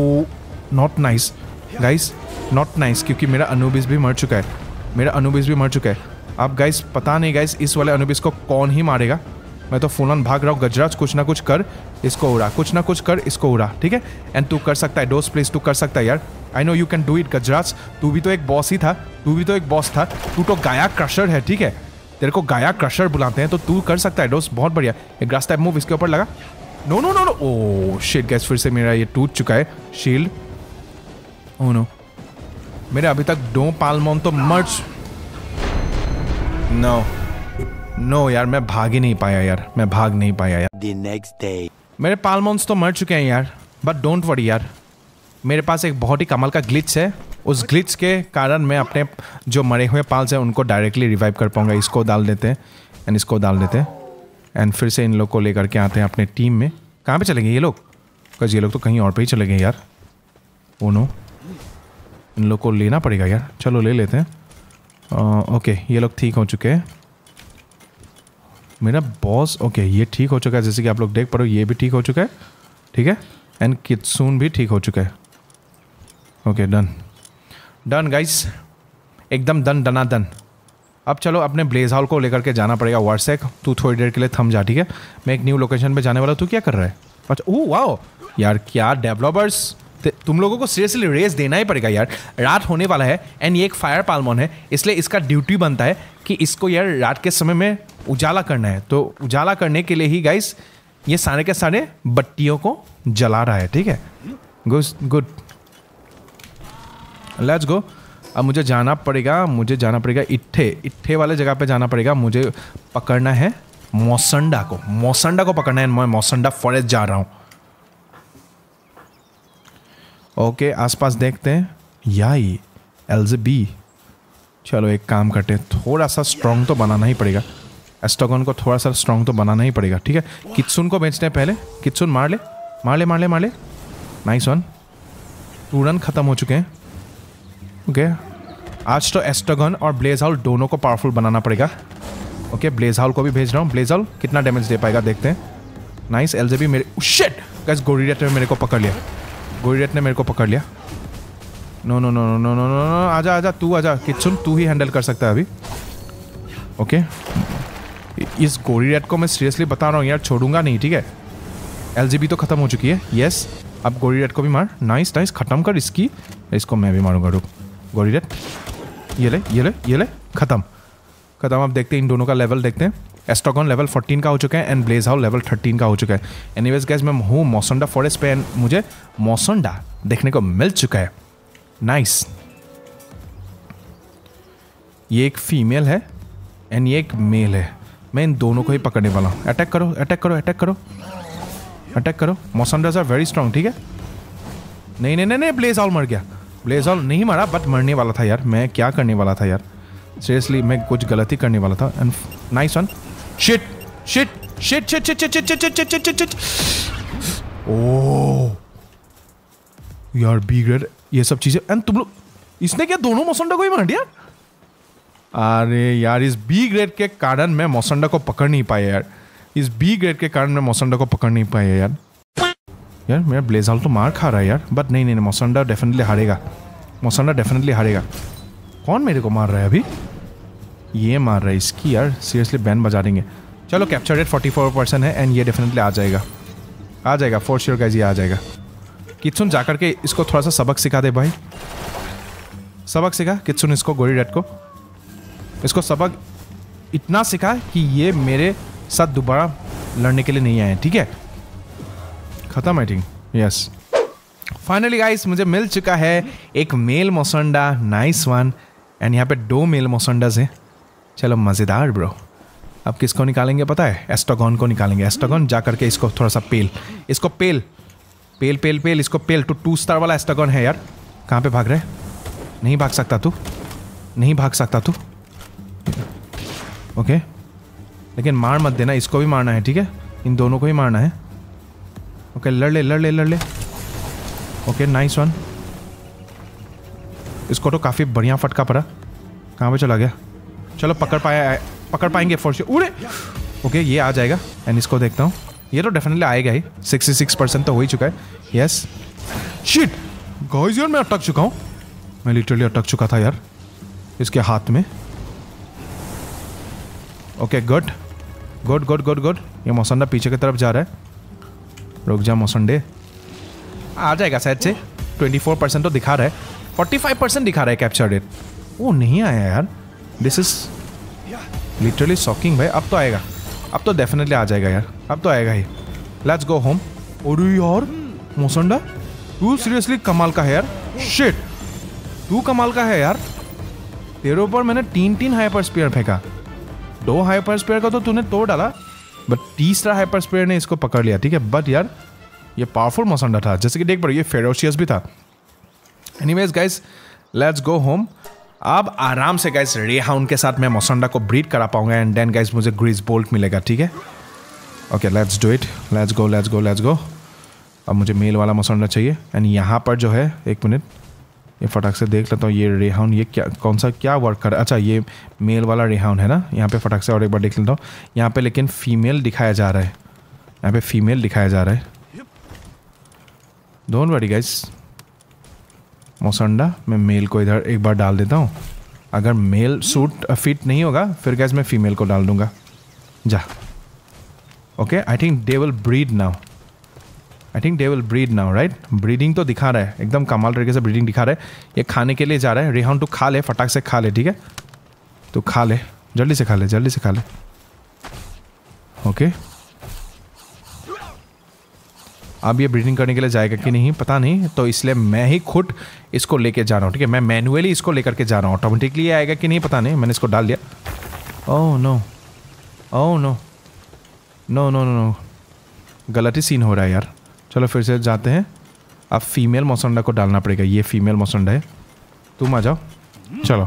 not nice guys not nice क्योंकि मेरा अनुबिस भी मर चुका है मेरा अनुबिस भी मर चुका है आप गाइस पता नहीं गाइस इस वाले अनुबिस को कौन ही मारेगा मैं तो फोन ऑन भाग रहा हूँ गजराज कुछ ना कुछ कर इसको उड़ा कुछ ना कुछ कर इसको उड़ा ठीक है एंड तू कर सकता है डोज प्लीज तू कर सकता है यार I know you can do it गजराज तू भी तो एक बॉस ही था तू भी तो एक बॉस था तू तो गाया क्रशर है ठीक है तेरे को गाया क्रशर बुलाते हैं तो तू कर सकता है डोज बहुत बढ़िया एक ग्रास टाइप मूव इसके ऊपर लगा नो नो नो नो ओ शेड गैस फिर से मेरा ये टूट चुका है शील्ड ओ नो मेरे अभी तक डो पालमोन तो मर्च नो no. नो no, यार मैं भाग ही नहीं पाया यार मैं भाग नहीं पाया यार दी नेक्स्ट डे मेरे पालमोन्स तो मर चुके हैं यार बट डोंट वरी यार मेरे पास एक बहुत ही कमल का ग्लिच है उस ग्लिच के कारण मैं अपने जो मरे हुए पाल्स हैं उनको डायरेक्टली रिवाइव कर पाऊंगा इसको डाल देते हैं एंड इसको डाल देते हैं एंड फिर से इन लोग को लेकर के आते हैं अपने टीम में कहाँ पे चले गए ये लोग बिकॉज ये लोग तो कहीं और पे ही चले गए यार ओ oh नो इन लोग को लेना पड़ेगा यार चलो ले लेते हैं ओके ये लोग ठीक हो चुके हैं मेरा बॉस ओके ये ठीक हो चुका है जैसे कि आप लोग देख पा रहे हो ये भी ठीक हो चुका है ठीक है एंड किट्सून भी ठीक हो चुका है ओके डन डन गाइस एकदम डन डना डन अब चलो अपने ब्लेज हॉल को लेकर के जाना पड़ेगा व्हाट्सएप तू थोड़ी देर के लिए थम जा ठीक है मैं एक न्यू लोकेशन पे जाने वाला तू क्या कर रहा है अच्छा ओ वाओ यार क्या डेवलपर्स तुम लोगों को सीरियसली रेस देना ही पड़ेगा यार रात होने वाला है एंड ये एक फायर पालमोन है इसलिए इसका ड्यूटी बनता है कि इसको यार रात के समय में उजाला करना है तो उजाला करने के लिए ही गाइस ये सारे के सारे बत्तियों को जला रहा है ठीक है गुड लेट्स गो अब मुझे जाना पड़ेगा मुझे जाना पड़ेगा इट्ठे इट्ठे वाले जगह पे जाना पड़ेगा मुझे पकड़ना है मौसंडा को मौसंडा को पकड़ना है मैं मौसंडा फॉरेस्ट जा रहा हूँ ओके आसपास देखते हैं याई एल जे बी चलो एक काम करते हैं थोड़ा सा स्ट्रॉन्ग तो बनाना ही पड़ेगा एस्टोगन को थोड़ा सा स्ट्रॉन्ग तो बनाना ही पड़ेगा ठीक है किचुन को बेचते हैं पहले किचुन मार ले मार ले मार ले मार ले नाइस वन टू रन ख़त्म हो चुके हैं ओके आज तो एस्टोगन और ब्लेज हाउल दोनों को पावरफुल बनाना पड़ेगा ओके ब्लेज हाउल को भी भेज रहा हूँ ब्लेज हाउल कितना डैमेज दे पाएगा देखते हैं नाइस एल जे बी मेरे शेट oh गैस रहते हुए मेरे को पकड़ लिया गोरीरेट ने मेरे को पकड़ लिया no no no no no no no no आजा आजा तू आजा किचुन तू ही हैंडल कर सकता है अभी ओके इस गोरी रेट को मैं सीरियसली बता रहा हूँ यार छोड़ूंगा नहीं ठीक है एल तो ख़त्म हो चुकी है येस अब गोरी रेट को भी मार नाइस नाइस ख़त्म कर इसकी इसको मैं भी मारूंगा रुक गोरी रेट ये ले ये ले ये ले ख़त्म ख़त्म आप देखते हैं इन दोनों का लेवल देखते हैं एस्टोकॉन लेवल 14 का हो चुका है एंड ब्लेज हाउ लेवल 13 का हो चुका है एनी वेज गैस मैं हूँ मौसंडा फॉरेस्ट पे एंड मुझे मौसंडा देखने को मिल चुका है नाइस nice. ये एक फीमेल है एंड ये एक मेल है मैं इन दोनों को ही पकड़ने वाला हूँ अटैक करो अटैक करो अटैक करो अटैक करो मौसंडाज आर वेरी स्ट्रांग ठीक है नहीं नहीं नहीं नहीं ब्लेज ऑल मर गया ब्लेज ऑल नहीं मारा बट मरने वाला था यार मैं क्या करने वाला था यार सीरियसली मैं कुछ गलती करने वाला था and nice one Shit! Shit! Shit! Shit! Shit! Shit! Shit! Shit! Shit! Shit! Shit! Shit! Shit. Oh. ओह यार बी ग्रेड ये सब चीजें एंड तुम लोग इसने क्या दोनों मोसंडा को ही मार दिया अरे यार इस बी ग्रेड के कारण मैं मोसंडा को पकड़ नहीं पाया यार इस बी ग्रेड के कारण मैं मोसंडा को पकड़ नहीं पाया यार यार मेरा ब्लेजाल तो मार खा रहा है यार बट नहीं नहीं मोसंडा डेफिनेटली हारेगा मोसंडा डेफिनेटली हारेगा कौन मेरे को मार रहा है अभी ये मार रहा है इसकी यार सीरियसली बैन बजा देंगे चलो capture rate forty four percent है एंड ये डेफिनेटली आ जाएगा आ जाएगा फोर श्योर गाइज ये आ जाएगा किचुन जाकर के इसको थोड़ा सा सबक सिखा दे भाई सबक सिखा किचुन इसको गोरी रेड को इसको सबक इतना सिखा कि ये मेरे साथ दोबारा लड़ने के लिए नहीं आए ठीक है ख़त्म आई ठीक यस फाइनली गाइस मुझे मिल चुका है एक मेल मोसंडा नाइस वन एंड यहाँ पे दो मेल मोसंडाज हैं चलो मज़ेदार ब्रो अब किसको निकालेंगे पता है एस्टोगॉन को निकालेंगे एस्टोगॉन जा करके इसको थोड़ा सा पेल इसको पेल पेल पेल पेल इसको पेल टू टू स्टार वाला एस्टागॉन है यार कहाँ पे भाग रहे नहीं भाग सकता तू नहीं भाग सकता तू ओके लेकिन मार मत देना इसको भी मारना है ठीक है इन दोनों को ही मारना है ओके लड़ ले लड़ ले लड़ ले ओके नाइस वन इसको तो काफ़ी बढ़िया फटका पड़ा कहाँ पे चला गया चलो पकड़ पाया पकड़ पाएंगे फॉर श्योर उड़े ओके ये आ जाएगा एंड इसको देखता हूँ ये तो डेफिनेटली आएगा ही सिक्सटी सिक्स परसेंट तो हो ही चुका है यस शिट गॉइज यार मैं अटक चुका हूँ मैं लिटरली अटक चुका था यार इसके हाथ में okay good good good good good ये मौसंडा पीछे की तरफ जा रहा है रुक जा मौसंडे आ जाएगा शायद से ट्वेंटी फोर परसेंट तो दिखा रहा है फोर्टी फाइव परसेंट दिखा रहा है कैप्चर रेट वो नहीं आया यार दिस इज लिटरली शॉकिंग भाई अब तो आएगा अब तो डेफिनेटली आ जाएगा यार अब तो आएगा ही लेट्स गो होम और यार मोसंडा तू सीरियसली कमाल का है यार शिट तू कमाल का है यार तेरे ऊपर मैंने तीन तीन हाइपर स्पेयर फेंका दो हाइपर स्पेयर का तो तूने तोड़ डाला बट तीसरा हाइपर स्पेयर ने इसको पकड़ लिया ठीक है बट यार ये पावरफुल मोसंडा था जैसे कि देख पड़ो ये फेरोशियस भी था any anyways guys let's go home अब आराम से गाइस रेहाउंड के साथ मैं मोसंडा को ब्रीड करा पाऊंगा एंड देन गाइस मुझे ग्रीस बोल्ट मिलेगा ठीक है okay let's do it let's go let's go let's गो अब मुझे मेल वाला मोसंडा चाहिए एंड यहाँ पर जो है एक मिनट ये फटाक से देख लेता हूँ ये रेहाउन ये क्या कौन सा क्या वर्क कर अच्छा ये मेल वाला रेहाउंड है ना यहाँ पे फटाक से और एक बार देख लेता हूँ यहाँ पे लेकिन फीमेल दिखाया जा रहा है यहाँ पे फीमेल दिखाया जा रहा है डोंट वरी गाइस मोसंडा मैं मेल को इधर एक बार डाल देता हूँ अगर मेल सूट फिट नहीं होगा फिर गैस मैं फीमेल को डाल दूँगा जा okay I think they will breed now I think they will breed now right breeding तो दिखा रहा है एकदम कमाल तरीके से ब्रीडिंग दिखा रहा है ये खाने के लिए जा रहा है रेहान तो खा ले फटाक से खा ले ठीक है तो खा ले जल्दी से खा ले जल्दी से खा ले ओके okay. अब ये ब्रीडिंग करने के लिए जाएगा कि नहीं पता नहीं तो इसलिए मैं ही खुद इसको लेके जा रहा हूँ ठीक है मैं मैनुअली इसको लेकर के जा रहा हूँ ऑटोमेटिकली आएगा कि नहीं पता नहीं मैंने इसको डाल दिया oh no oh no no no no no गलत ही सीन हो रहा है यार चलो फिर से जाते हैं अब फीमेल मौसंडा को डालना पड़ेगा ये फीमेल मौसंडा है तुम आ जाओ चलो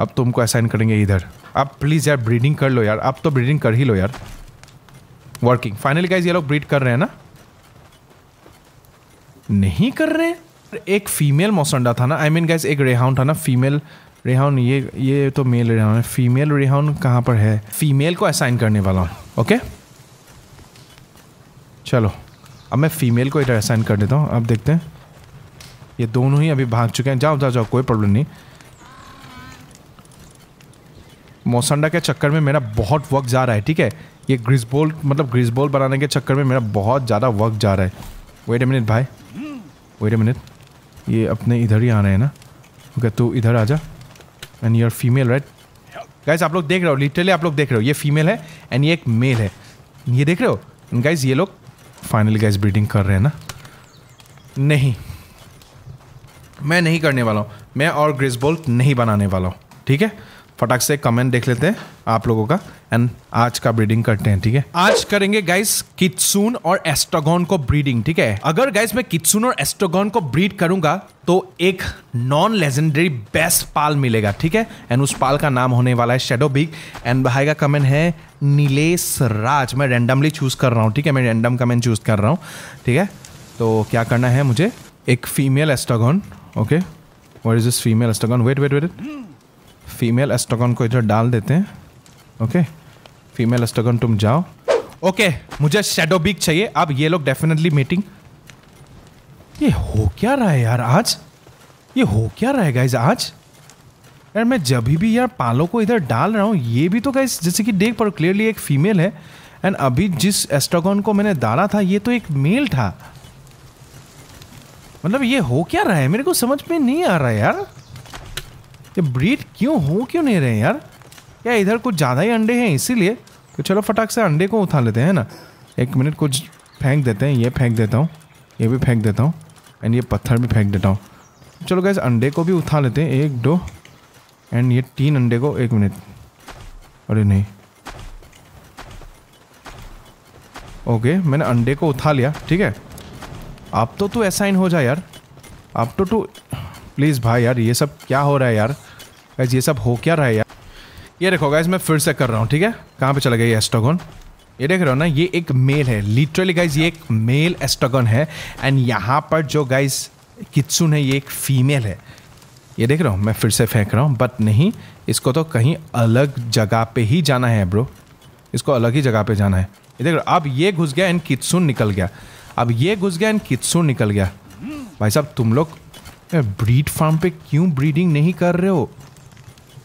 अब तुमको असाइन करेंगे इधर अब प्लीज़ यार ब्रीडिंग कर लो यार अब तो ब्रीडिंग कर ही लो यार वर्किंग फाइनली गाइज ये लोग ब्रीड कर रहे हैं ना नहीं कर रहे एक फीमेल मौसंडा था ना आई मीन गैस एक रेहाउन था ना फीमेल रेहाउन ये ये तो मेल रेहाउन है फीमेल रेहाउन कहाँ पर है फीमेल को असाइन करने वाला हूँ ओके चलो अब मैं फीमेल को इधर असाइन कर देता हूँ अब देखते हैं ये दोनों ही अभी भाग चुके हैं जाओ जाओ जाओ कोई प्रॉब्लम नहीं मौसंडा के चक्कर में मेरा बहुत वक्त जा रहा है ठीक है ये ग्रिजबोल मतलब ग्रिजबोल बनाने के चक्कर में मेरा बहुत ज़्यादा वक्त जा रहा है वेट ए मिनट भाई वेट ए मिनट ये अपने इधर ही आ रहे हैं ना ओके तो इधर आ जा and you are female right guys आप लोग देख रहे हो लिटरली आप लोग देख रहे हो ये फीमेल है एंड ये एक मेल है ये देख रहे हो गाइज ये लोग फाइनली गाइज ब्रीडिंग कर रहे हैं ना नहीं मैं नहीं करने वाला हूँ मैं और बोल्ट नहीं बनाने वाला हूँ ठीक है फटाक से कमेंट देख लेते हैं आप लोगों का एंड आज का ब्रीडिंग करते हैं ठीक है आज करेंगे गाइस कित्सून और एस्टोगॉन को ब्रीडिंग ठीक है अगर गाइस मैं कित्सून और एस्टोगॉन को ब्रीड करूंगा तो एक नॉन लेजेंडरी बेस्ट पाल मिलेगा ठीक है एंड उस पाल का नाम होने वाला है शेडो बिग एंड भाई का कमेंट है नीलेश राज मैं रेंडमली चूज कर रहा हूँ ठीक है मैं रेंडम कमेंट चूज कर रहा हूँ ठीक है तो क्या करना है मुझे एक female एस्टोगॉन okay what is this female एस्टोगॉन wait wait wait, wait female एस्टोगन को इधर डाल देते हैं ओके फीमेल एस्टोगन तुम जाओ ओके मुझे शेडो बिग चाहिए अब ये लोग डेफिनेटली मीटिंग ये हो क्या रहा है यार आज ये हो क्या रहा है गाइज आज यार मैं जब भी यार पालों को इधर डाल रहा हूँ ये भी तो गाइज जैसे कि देख पर क्लियरली एक फीमेल है एंड अभी जिस एस्ट्रागॉन को मैंने डाला था ये तो एक मेल था मतलब ये हो क्या रहा है मेरे को समझ में नहीं आ रहा है यार ये ब्रीड क्यों हो क्यों नहीं रहे यार क्या इधर कुछ ज़्यादा ही अंडे हैं इसीलिए तो चलो फटाक से अंडे को उठा लेते हैं ना एक मिनट कुछ फेंक देते हैं ये फेंक देता हूँ ये भी फेंक देता हूँ एंड ये पत्थर भी फेंक देता हूँ चलो गैस अंडे को भी उठा लेते हैं एक दो एंड ये तीन अंडे को एक मिनट अरे नहीं ओके मैंने अंडे को उठा लिया ठीक है आप तो तू असाइन हो जा यार आप तो तू प्लीज़ भाई यार ये सब क्या हो रहा है यार गाइज ये सब हो क्या रहा है यार ये देखो गाइज मैं फिर से कर रहा हूँ ठीक है कहाँ पे चला गया ये एस्टोगन ये देख रहे हो ना ये एक मेल है लिटरली गाइज ये एक मेल एस्टोगन है एंड यहाँ पर जो गाइज किचुन है ये एक फीमेल है ये देख रहा हूँ मैं फिर से फेंक रहा हूँ बट नहीं इसको तो कहीं अलग जगह पे ही जाना है ब्रो इसको अलग ही जगह पे जाना है ये देख रहा अब ये घुस गया एंड कितसुन निकल गया अब ये घुस गया एंड कित्सुन निकल गया भाई साहब तुम लोग ब्रीड फार्म पे क्यों ब्रीडिंग नहीं कर रहे हो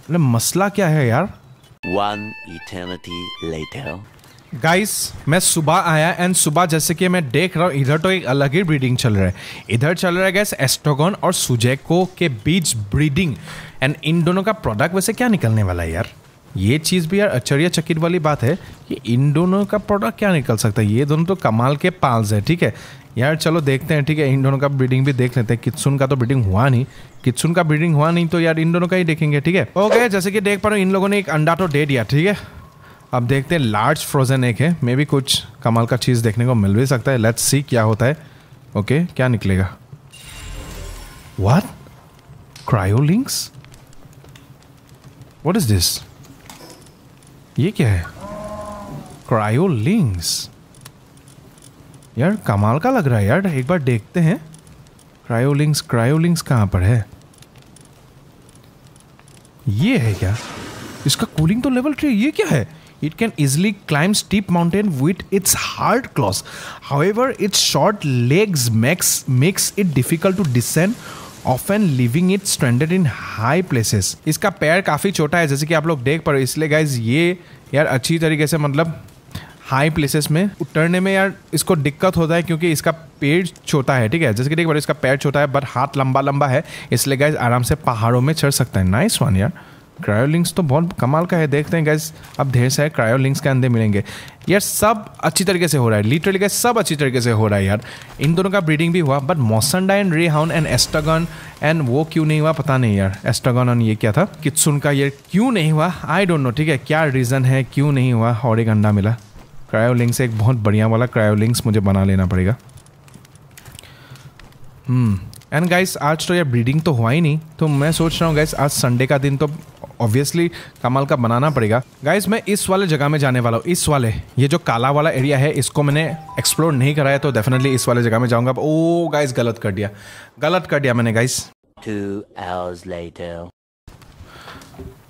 मतलब मसला क्या है यार वन इटर्निटी लेटर गाइस मैं सुबह आया एंड सुबह जैसे कि मैं देख रहा हूँ इधर तो एक अलग ही ब्रीडिंग चल रहा है इधर चल रहा है गैस एस्टोगन और सुजेको के बीच ब्रीडिंग एंड इन दोनों का प्रोडक्ट वैसे क्या निकलने वाला है यार ये चीज़ भी यार चकित वाली बात है कि इन दोनों का प्रोडक्ट क्या निकल सकता है ये दोनों तो कमाल के पाल्स है ठीक है यार चलो देखते हैं ठीक है इन दोनों का ब्रीडिंग भी देख लेते हैं कित्सुन का तो ब्रीडिंग हुआ नहीं कित्सुन का ब्रीडिंग हुआ नहीं तो यार इन दोनों का ही देखेंगे ठीक है ओके जैसे कि देख पा रहे हो इन लोगों ने एक अंडा तो दे दिया ठीक है अब देखते हैं लार्ज फ्रोजन एक है मे भी कुछ कमाल का चीज़ देखने को मिल भी सकता है लेट्स सी क्या होता है ओके क्या निकलेगा वाट क्रायोलिंक्स वट इज दिस ये क्या है क्रायोलिंक्स यार कमाल का लग रहा है यार एक बार देखते हैं क्रायोलिंग्स क्रायोलिंग्स कहाँ पर है ये है क्या इसका कूलिंग तो लेवल थ्री ये क्या है it can easily climb steep mountain with its hard Claus however it's short legs makes makes it difficult to descend of N living it standard in high places इसका पैर काफ़ी छोटा है जैसे कि आप लोग देख पा रहे हो इसलिए गाइज ये यार अच्छी तरीके से मतलब हाई प्लेसेस में उतरने में यार इसको दिक्कत होता है क्योंकि इसका पेड़ छोटा है ठीक है जैसे कि बार इसका पेड़ छोटा है बट हाथ लंबा लंबा है इसलिए गैस आराम से पहाड़ों में चढ़ सकता है नाइस वन यार क्रायोलिंग्स तो बहुत कमाल का है देखते हैं गैस अब ढेर सारे क्रायोलिंग्स के अंदर मिलेंगे यार सब अच्छी तरीके से हो रहा है लिटरली गैस सब अच्छी तरीके से हो रहा है यार इन दोनों का ब्रीडिंग भी हुआ बट मोसनडा एंड रे हाउन एंड एस्टागन एंड वो क्यों नहीं हुआ पता नहीं यार एस्टागन ऑन ये क्या था सुन का ये क्यों नहीं हुआ आई डोंट नो ठीक है क्या रीज़न है क्यों नहीं हुआ और एक अंडा मिला क्रायोलिंक्स एक बहुत बढ़िया वाला क्रायोलिंक्स मुझे बना लेना पड़ेगा एंड hmm, गाइस आज तो यह ब्रीडिंग तो हुआ ही नहीं तो मैं सोच रहा हूँ गाइस आज संडे का दिन तो ऑब्वियसली कमाल का बनाना पड़ेगा गाइस मैं इस वाले जगह में जाने वाला हूँ इस वाले ये जो काला वाला एरिया है इसको मैंने एक्सप्लोर नहीं कराया तो डेफिनेटली इस वाले जगह में जाऊँगा ओ गाइस गलत कर दिया गलत कर दिया मैंने गाइस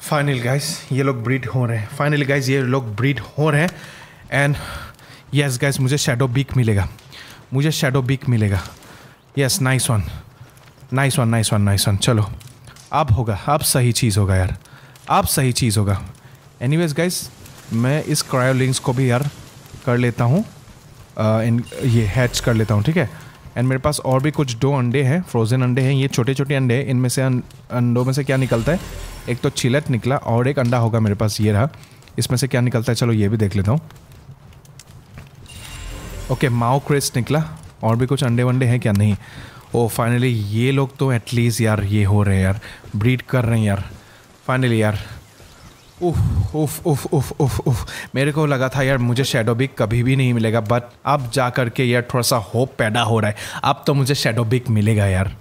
फाइनल गाइस ये लोग ब्रीड हो रहे हैं फाइनल गाइस ये लोग ब्रीड हो रहे हैं एंड यस गैस मुझे शेडो बीक मिलेगा मुझे शेडो बीक मिलेगा yes nice one nice one nice one nice one चलो अब होगा अब सही चीज़ होगा यार अब सही चीज़ होगा एनी वेज गाइज मैं इस क्रायोलिंग्स को भी यार कर लेता हूँ ये हैच कर लेता हूँ ठीक है एंड मेरे पास और भी कुछ दो अंडे हैं फ्रोज़न अंडे हैं ये छोटे छोटे अंडे हैं इनमें से अं, अंडों में से क्या निकलता है एक तो चिलट निकला और एक अंडा होगा मेरे पास ये रहा इसमें से क्या निकलता है चलो ये भी देख लेता हूँ ओके माओ क्रेस्ट निकला और भी कुछ अंडे वंडे हैं क्या नहीं ओ फाइनली ये लोग तो एटलीस्ट यार ये हो रहे हैं यार ब्रीड कर रहे हैं यार फाइनली यार उफ उफ उफ उफ उफ उफ मेरे को लगा था यार मुझे शेडो बिक कभी भी नहीं मिलेगा बट अब जा कर के यार थोड़ा सा होप पैदा हो रहा है अब तो मुझे शेडो बिक मिलेगा यार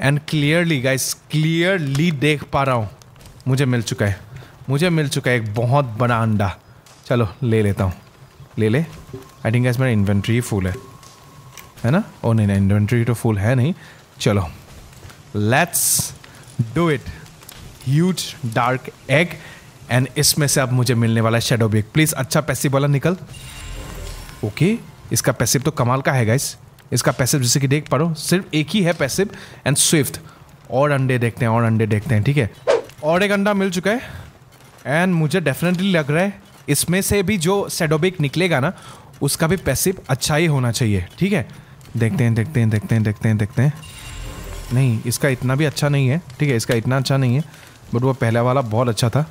एंड क्लियरली गाइस क्लियरली देख पा रहा हूँ मुझे मिल चुका है मुझे मिल चुका है एक बहुत बड़ा अंडा चलो ले लेता हूँ ले ले आई थिंक गैस मेरा इन्वेंट्री फुल है है ना ओ oh, नहीं ना इन्वेंट्री तो फुल है नहीं चलो let's do it huge dark egg and इसमें से अब मुझे मिलने वाला है शेडो बेग प्लीज़ अच्छा पैसिव वाला निकल ओके okay, इसका पैसिव तो कमाल का है गाइस इसका पैसिव जैसे कि देख पा रहा हूँ सिर्फ एक ही है पैसिव एंड स्विफ्ट और अंडे देखते हैं और अंडे देखते हैं ठीक है और एक अंडा मिल चुका है एंड मुझे डेफिनेटली लग रहा है इसमें से भी जो सेडोबिक निकलेगा ना उसका भी पैसिव अच्छा ही होना चाहिए ठीक है देखते हैं देखते हैं देखते हैं देखते हैं देखते हैं नहीं इसका इतना भी अच्छा नहीं है ठीक है इसका इतना अच्छा नहीं है बट वो पहला वाला बहुत अच्छा था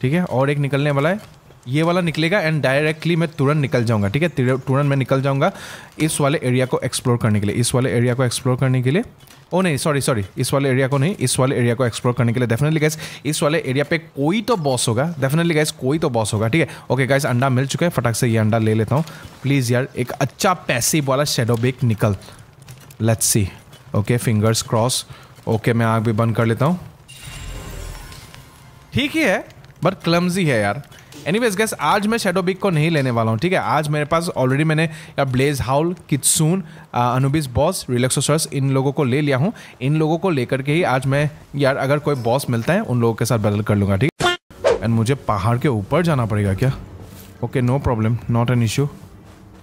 ठीक है और एक निकलने वाला है ये वाला निकलेगा एंड डायरेक्टली मैं तुरंत निकल जाऊंगा ठीक है तुरंत मैं निकल जाऊंगा इस वाले एरिया को एक्सप्लोर करने के लिए इस वाले एरिया को एक्सप्लोर करने के लिए ओ नहीं सॉरी सॉरी इस वाले एरिया को नहीं इस वाले एरिया को एक्सप्लोर करने के लिए डेफिनेटली गाइस इस वाले एरिया पे कोई तो बॉस होगा डेफिनेटली गाइस कोई तो बॉस होगा ठीक है ओके गाइस अंडा मिल चुका है फटाक से ये अंडा ले लेता हूँ प्लीज़ यार एक अच्छा पैसिव वाला शेडो बेक निकल let's see okay fingers cross okay मैं आग भी बंद कर लेता हूँ ठीक ही है बट क्लमजी है यार एनीवेज गैस आज मैं शेडो बिग को नहीं लेने वाला हूँ ठीक है आज मेरे पास ऑलरेडी मैंने ब्लेज हाउल कित्सून अनुबिस बॉस रिलैक्सोसर्स इन लोगों को ले लिया हूँ इन लोगों को लेकर के ही आज मैं यार अगर कोई बॉस मिलता है उन लोगों के साथ बैटल कर लूँगा ठीक एंड मुझे पहाड़ के ऊपर जाना पड़ेगा क्या okay no problem not an issue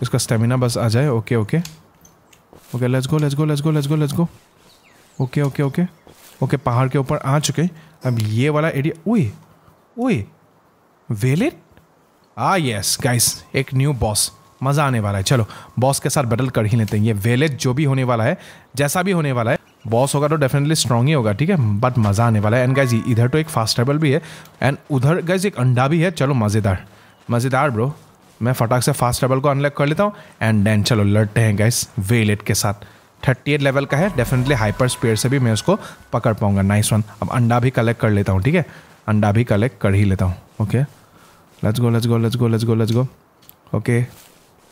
इसका स्टेमिना बस आ जाए okay okay okay let's go let's go let's go let's go let's go okay okay okay okay पहाड़ के ऊपर आ चुके अब ये वाला एरिया उई उई वेलिन आ यस गाइस एक न्यू बॉस मज़ा आने वाला है चलो बॉस के साथ बैटल कर ही लेते हैं ये वेलेज जो भी होने वाला है जैसा भी होने वाला है बॉस होगा तो डेफिनेटली स्ट्रॉन्ग ही होगा ठीक है बट मज़ा आने वाला है एंड गाइज इधर तो एक फास्ट ट्रेबल भी है एंड उधर गाइज एक अंडा भी है चलो मज़ेदार मज़ेदार ब्रो मैं फटाक से फास्ट ट्रेबल को अनलॉक कर लेता हूँ एंड देन चलो लड़ते हैं गाइज वेलेट के साथ थर्टी एट लेवल का है डेफिनेटली हाइपर स्पेयर से भी मैं उसको पकड़ पाऊंगा नाइस वन अब अंडा भी कलेक्ट कर लेता हूँ ठीक है अंडा भी कलेक्ट कर ही लेता हूँ okay let's go let's go let's go let's go let's go okay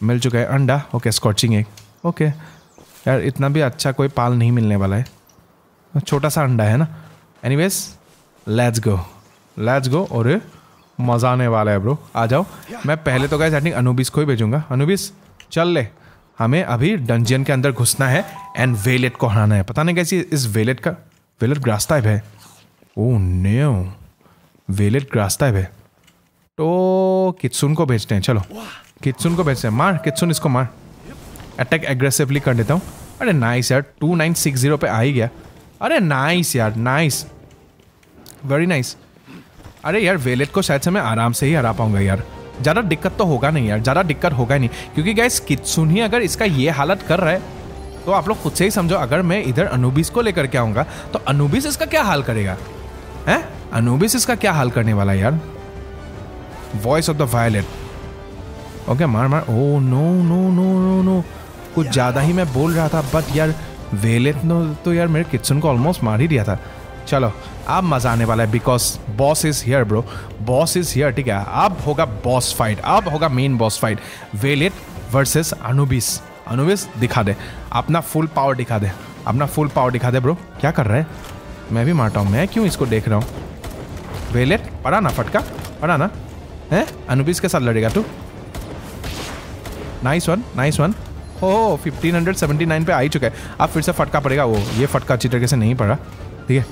मिल चुका है अंडा ओके स्कॉचिंग एक ओके यार इतना भी अच्छा कोई पाल नहीं मिलने वाला है छोटा सा अंडा है ना any ways let's go let's गो और मज़ा आने वाला है ब्रो आ जाओ मैं पहले तो गाइस आई अनुबिस को ही भेजूंगा अनुबिस चल ले हमें अभी डंजियन के अंदर घुसना है एंड वेलेट को हराना है पता नहीं कैसी इस वेलेट का वेलेट ग्रास टाइप है ओ oh, नो वेलेट ग्रास्ता है भाई तो किचुन को भेजते हैं चलो किचुन को भेजते हैं मार किचुन इसको मार अटैक एग्रेसिवली कर देता हूँ अरे नाइस यार टू नाइन सिक्स जीरो पे आ ही गया अरे नाइस यार नाइस वेरी नाइस अरे यार वेलेट को शायद से मैं आराम से ही हरा पाऊंगा यार ज़्यादा दिक्कत तो होगा नहीं यार ज़्यादा दिक्कत होगा ही नहीं क्योंकि गैस किचुन ही अगर इसका ये हालत कर रहा है तो आप लोग खुद से ही समझो अगर मैं इधर अनूबिस को लेकर के आऊँगा तो अनूबिस इसका क्या हाल करेगा है अनुबिस इसका क्या हाल करने वाला यार voice of the violet okay मार मार oh no no no no no कुछ ज़्यादा ही मैं बोल रहा था बट यार वेलेट ने तो यार मेरे किचन को ऑलमोस्ट मार ही दिया था चलो अब मज़ा आने वाला है because boss is here bro boss is here ठीक है अब होगा बॉस फाइट अब होगा main boss fight wallet versus Anubis Anubis दिखा दे अपना फुल पावर दिखा दे अपना फुल पावर दिखा दे ब्रो क्या कर रहा है मैं भी मारता हूँ मैं क्यों इसको देख रहा हूँ वेलेट पड़ा ना फटका पड़ा ना है अनुबीस के साथ लड़ेगा तू नाइस वन नाइस वन हो फिफ्टीन हंड्रेड सेवेंटी नाइन पर आ ही चुका है अब फिर से फटका पड़ेगा वो ये फटका अच्छी तरीके से नहीं पड़ा ठीक है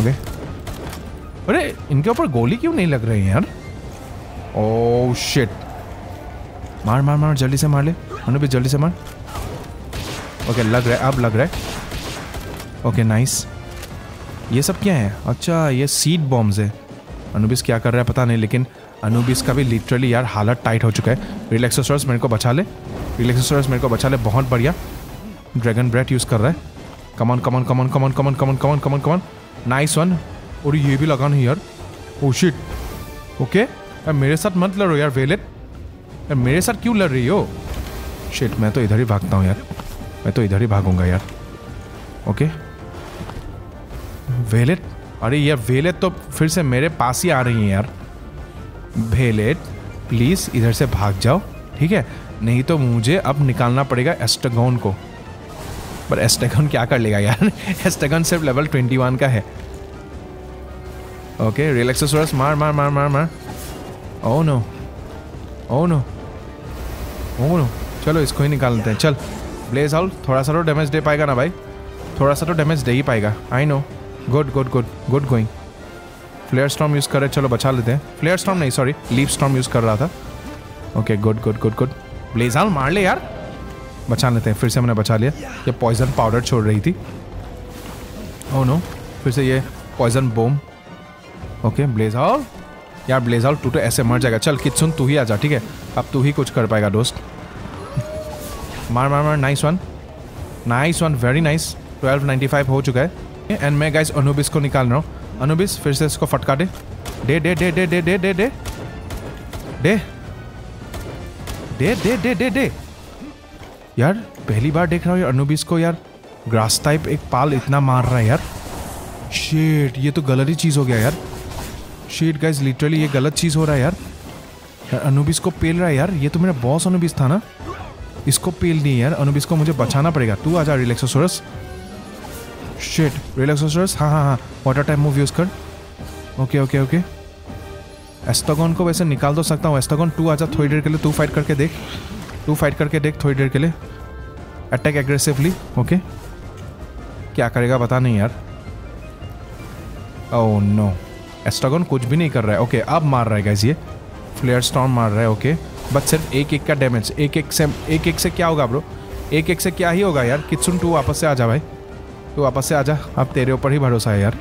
ओके अरे इनके ऊपर गोली क्यों नहीं लग रही है यार ओ oh, शिट मार मार मार जल्दी से मार ले अनुबीस जल्दी से मार ओके लग रहा है अब लग रहा है ओके नाइस ये सब क्या है अच्छा ये सीड बॉम्ब्स है अनुबिस क्या कर रहा है पता नहीं लेकिन अनुबिस का भी लिटरली यार हालत टाइट हो चुका है रिलैक्सोसोरस मेरे को बचा ले रिलैक्सोसोरस मेरे को बचा ले बहुत बढ़िया ड्रैगन ब्रेड यूज़ कर रहा है कमन कमन कमन कमन कमन कमन कमन कमन कमन नाइस वन और ये भी लगा नहीं यार ओ शिट ओके यार मेरे साथ मत लड़ो यार वेलेट यार मेरे साथ क्यों लड़ रही हो शिट मैं तो इधर ही भागता हूँ यार मैं तो इधर ही भागूंगा यार ओके वेलेट अरे यार वेलेट तो फिर से मेरे पास ही आ रही है यार वेलेट प्लीज़ इधर से भाग जाओ ठीक है नहीं तो मुझे अब निकालना पड़ेगा एस्टेगोन को पर एस्टेगोन क्या कर लेगा यार एस्टेगोन सिर्फ लेवल ट्वेंटी वन का है ओके रिलैक्सोसोरस मार मार मार मार मार ओ नो ओ नो ओ नो चलो इसको ही निकाल लेते हैं चल ब्लेज हाउल थोड़ा सा तो डैमेज दे पाएगा ना भाई थोड़ा सा तो डैमेज दे ही पाएगा I know good good good good going flare storm use कर रहे चलो बचा लेते हैं फ्लेयर स्टॉम नहीं सॉरी लीप स्टॉम यूज़ कर रहा था okay good good good good ब्लेजाल मार ले यार बचा लेते हैं फिर से मैंने बचा लिया ये पॉइजन पाउडर छोड़ रही थी ओ नो फिर से ये पॉइजन बोम ओके ब्लेजाल यार ब्लेजाल टू ऐसे मर जाएगा चल सुन तू ही आ जा ठीक है अब तू ही कुछ कर पाएगा दोस्त मार मार मार nice one nice one very nice twelve ninety five हो चुका है एंड मैं गाइस अनुबिस को निकाल रहा हूँ अनुबिस फिर से इसको फटका दे दे दे दे दे दे दे दे दे दे दे दे दे दे दे यार पहली बार देख रहा हूँ अनुबिस को यार ग्रास टाइप एक पाल इतना मार रहा है यार शेट ये तो गलत ही चीज़ हो गया यार शेट गाइज लिटरली ये गलत चीज़ हो रहा है यार यार अनुबिस को पेल रहा है यार ये तो मेरा बॉस अनुबिस था ना इसको पेल नहीं यार अनुबिस को मुझे बचाना पड़ेगा तू आ जा रिलैक्सोसोरस शिट रिलैक्स हाँ हाँ हाँ वाटर टाइप मूव यूज़ कर ओके ओके ओके एस्टागॉन को वैसे निकाल तो सकता हूँ एस्टागॉन टू आजा थोड़ी देर के लिए टू फाइट करके देख टू फाइट करके देख थोड़ी देर के लिए अटैक एग्रेसिवली ओके क्या करेगा पता नहीं यार ओ नो एस्टागोन कुछ भी नहीं कर रहा है ओके अब मार रहा है गैस ये फ्लेयर स्टॉर्म मार रहा है ओके बट सिर्फ एक एक का डैमेज एक एक से एक एक से क्या होगा ब्रो एक एक से क्या ही होगा यार किचुन टू वापस से आ जा भाई तू वापस से आ जा अब तेरे ऊपर ही भरोसा है यार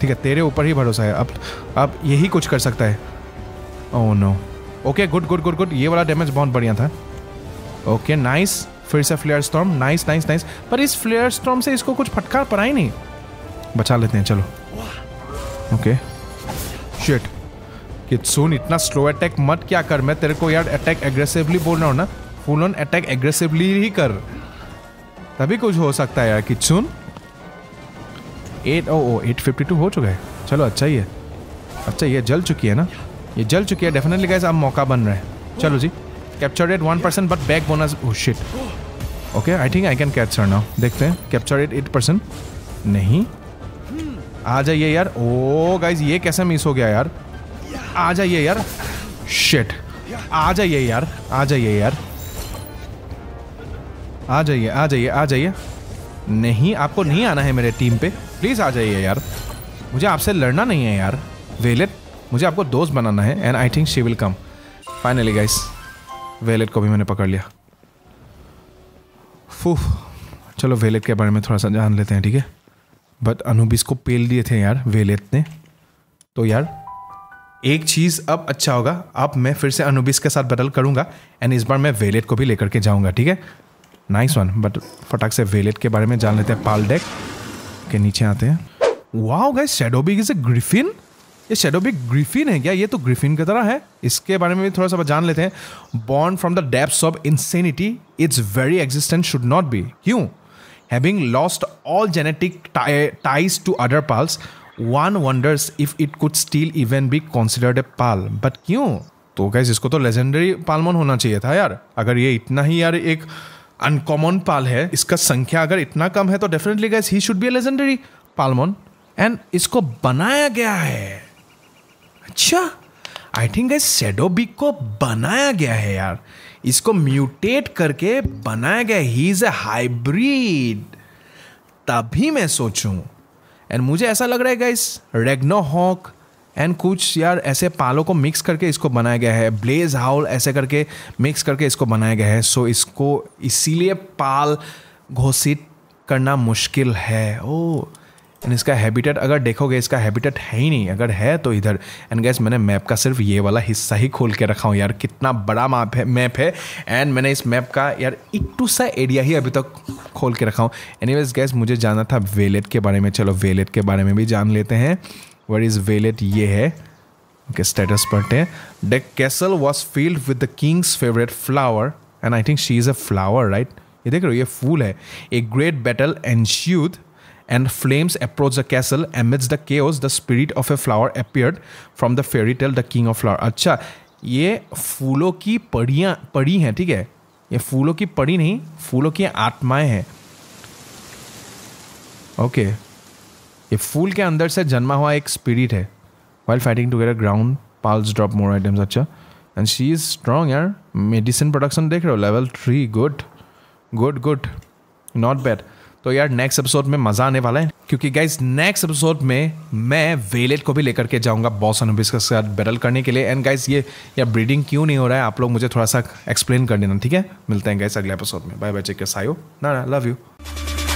ठीक है तेरे ऊपर ही भरोसा है अब अब यही कुछ कर सकता है oh no okay good good good good ये वाला डैमेज बहुत बढ़िया था ओके नाइस फिर से flare storm nice nice nice पर इस फ्लेयर स्टॉम से इसको कुछ फटकार पड़ा ही नहीं बचा लेते हैं चलो ओके शिट कि सुन इतना स्लो अटैक मत क्या कर मैं तेरे को यार अटैक एग्रेसिवली बोल रहा हूँ ना फुल ऑन अटैक एग्रेसिवली ही कर तभी कुछ हो सकता है यार किट्सून eight O O eight fifty to हो चुका है चलो अच्छा ही है अच्छा ये जल चुकी है ना ये जल चुकी है डेफिनेटली गाइस अब मौका बन रहा है चलो जी capture rate one percent but back bonus shit okay I think I can catch capture now देखते हैं कैप्चर रेट एट परसेंट नहीं आ जाइए यार ओ गाइज ये कैसे मिस हो गया यार आ जाइए यार शिट आ जाइए यार आ जाइए यार आ जाइए आ जाइए आ जाइए नहीं आपको नहीं आना है मेरे टीम पे प्लीज़ आ जाइए यार मुझे आपसे लड़ना नहीं है यार वेलेट मुझे आपको दोस्त बनाना है and I think she will come finally guys wallet को भी मैंने पकड़ लिया फूफ चलो वेलेट के बारे में थोड़ा सा जान लेते हैं ठीक है बट अनूबिस को पेल दिए थे यार वेलेट ने तो यार एक चीज़ अब अच्छा होगा अब मैं फिर से अनुबिस के साथ बदल करूँगा एंड इस बार मैं वेलेट को भी लेकर के जाऊँगा ठीक है नाइस वन बट फटाक से वेलेट के बारे में जान लेते हैं पाल डेक के नीचे आते हैं wow guys शेडोबिग is a Griffin ये शेडोबिक ग्रिफिन है क्या ये तो ग्रिफिन की तरह है इसके बारे में भी थोड़ा सा जान लेते हैं born from the depths of insanity it's very existence should not be क्यों having lost all genetic ties to other पाल्स one wonders if it could steel even be considered a Pal but क्यों तो gas इसको तो legendary पालमोन होना चाहिए था यार अगर ये इतना ही यार एक अनकॉमन पाल है इसका संख्या अगर इतना कम है तो definitely gas he should be legendary पालमोन and इसको बनाया गया है अच्छा आई थिंक गैस सेडोबिक को बनाया गया है यार इसको म्यूटेट करके बनाया गया ही इज ए हाइब्रिड तभी मैं सोचूं एंड मुझे ऐसा लग रहा है गाइस रेग्नो हॉक एंड कुछ यार ऐसे पालों को मिक्स करके इसको बनाया गया है ब्लेज हाउल ऐसे करके मिक्स करके इसको बनाया गया है सो so, इसको इसीलिए पाल घोषित करना मुश्किल है ओ oh, एंड इसका हैबिटेट अगर देखोगे इसका हैबिटेट है ही नहीं अगर है तो इधर एंड गैस मैंने मैप का सिर्फ ये वाला हिस्सा ही खोल के रखा हूँ यार कितना बड़ा मैप है मैप है एंड मैंने इस मैप का यार इक्टू सा एरिया ही अभी तक खोल के रखा हूँ एनी गैस मुझे जाना था वेलेट के बारे में चलो वेलेट के बारे में भी जान लेते हैं वेर इज़ वेलेट ये है ओके स्टेटस पढ़ते हैं the castle was field with the Kings favourite flower and I think she is a flower right ये देख रहे हो ये फूल है a great battle and श्यूथ and flames approach the castle. Amidst the chaos, the spirit of a flower appeared from the fairy tale The King of Flower. अच्छा ये फूलों की पड़ियाँ पड़ी हैं ठीक है ये फूलों की पड़ी नहीं फूलों की आत्माएं हैं ओके okay. ये फूल के अंदर से जन्मा हुआ एक स्पिरिट है while fighting together ground पाल्स drop more items अच्छा एंड शी इज स्ट्रॉन्ग यार मेडिसिन प्रोडक्शन देख रहे हो level three good good good not bad तो यार नेक्स्ट एपिसोड में मज़ा आने वाला है क्योंकि गाइज नेक्स्ट एपिसोड में मैं वेलेट को भी लेकर के जाऊंगा बॉस अनुबिस के साथ बैटल करने के लिए एंड गाइज ये यार ब्रीडिंग क्यों नहीं हो रहा है आप लोग मुझे थोड़ा सा एक्सप्लेन कर देना ठीक है मिलते हैं गाइज अगले एपिसोड में बाय बाय चेक के सायो ना लव यू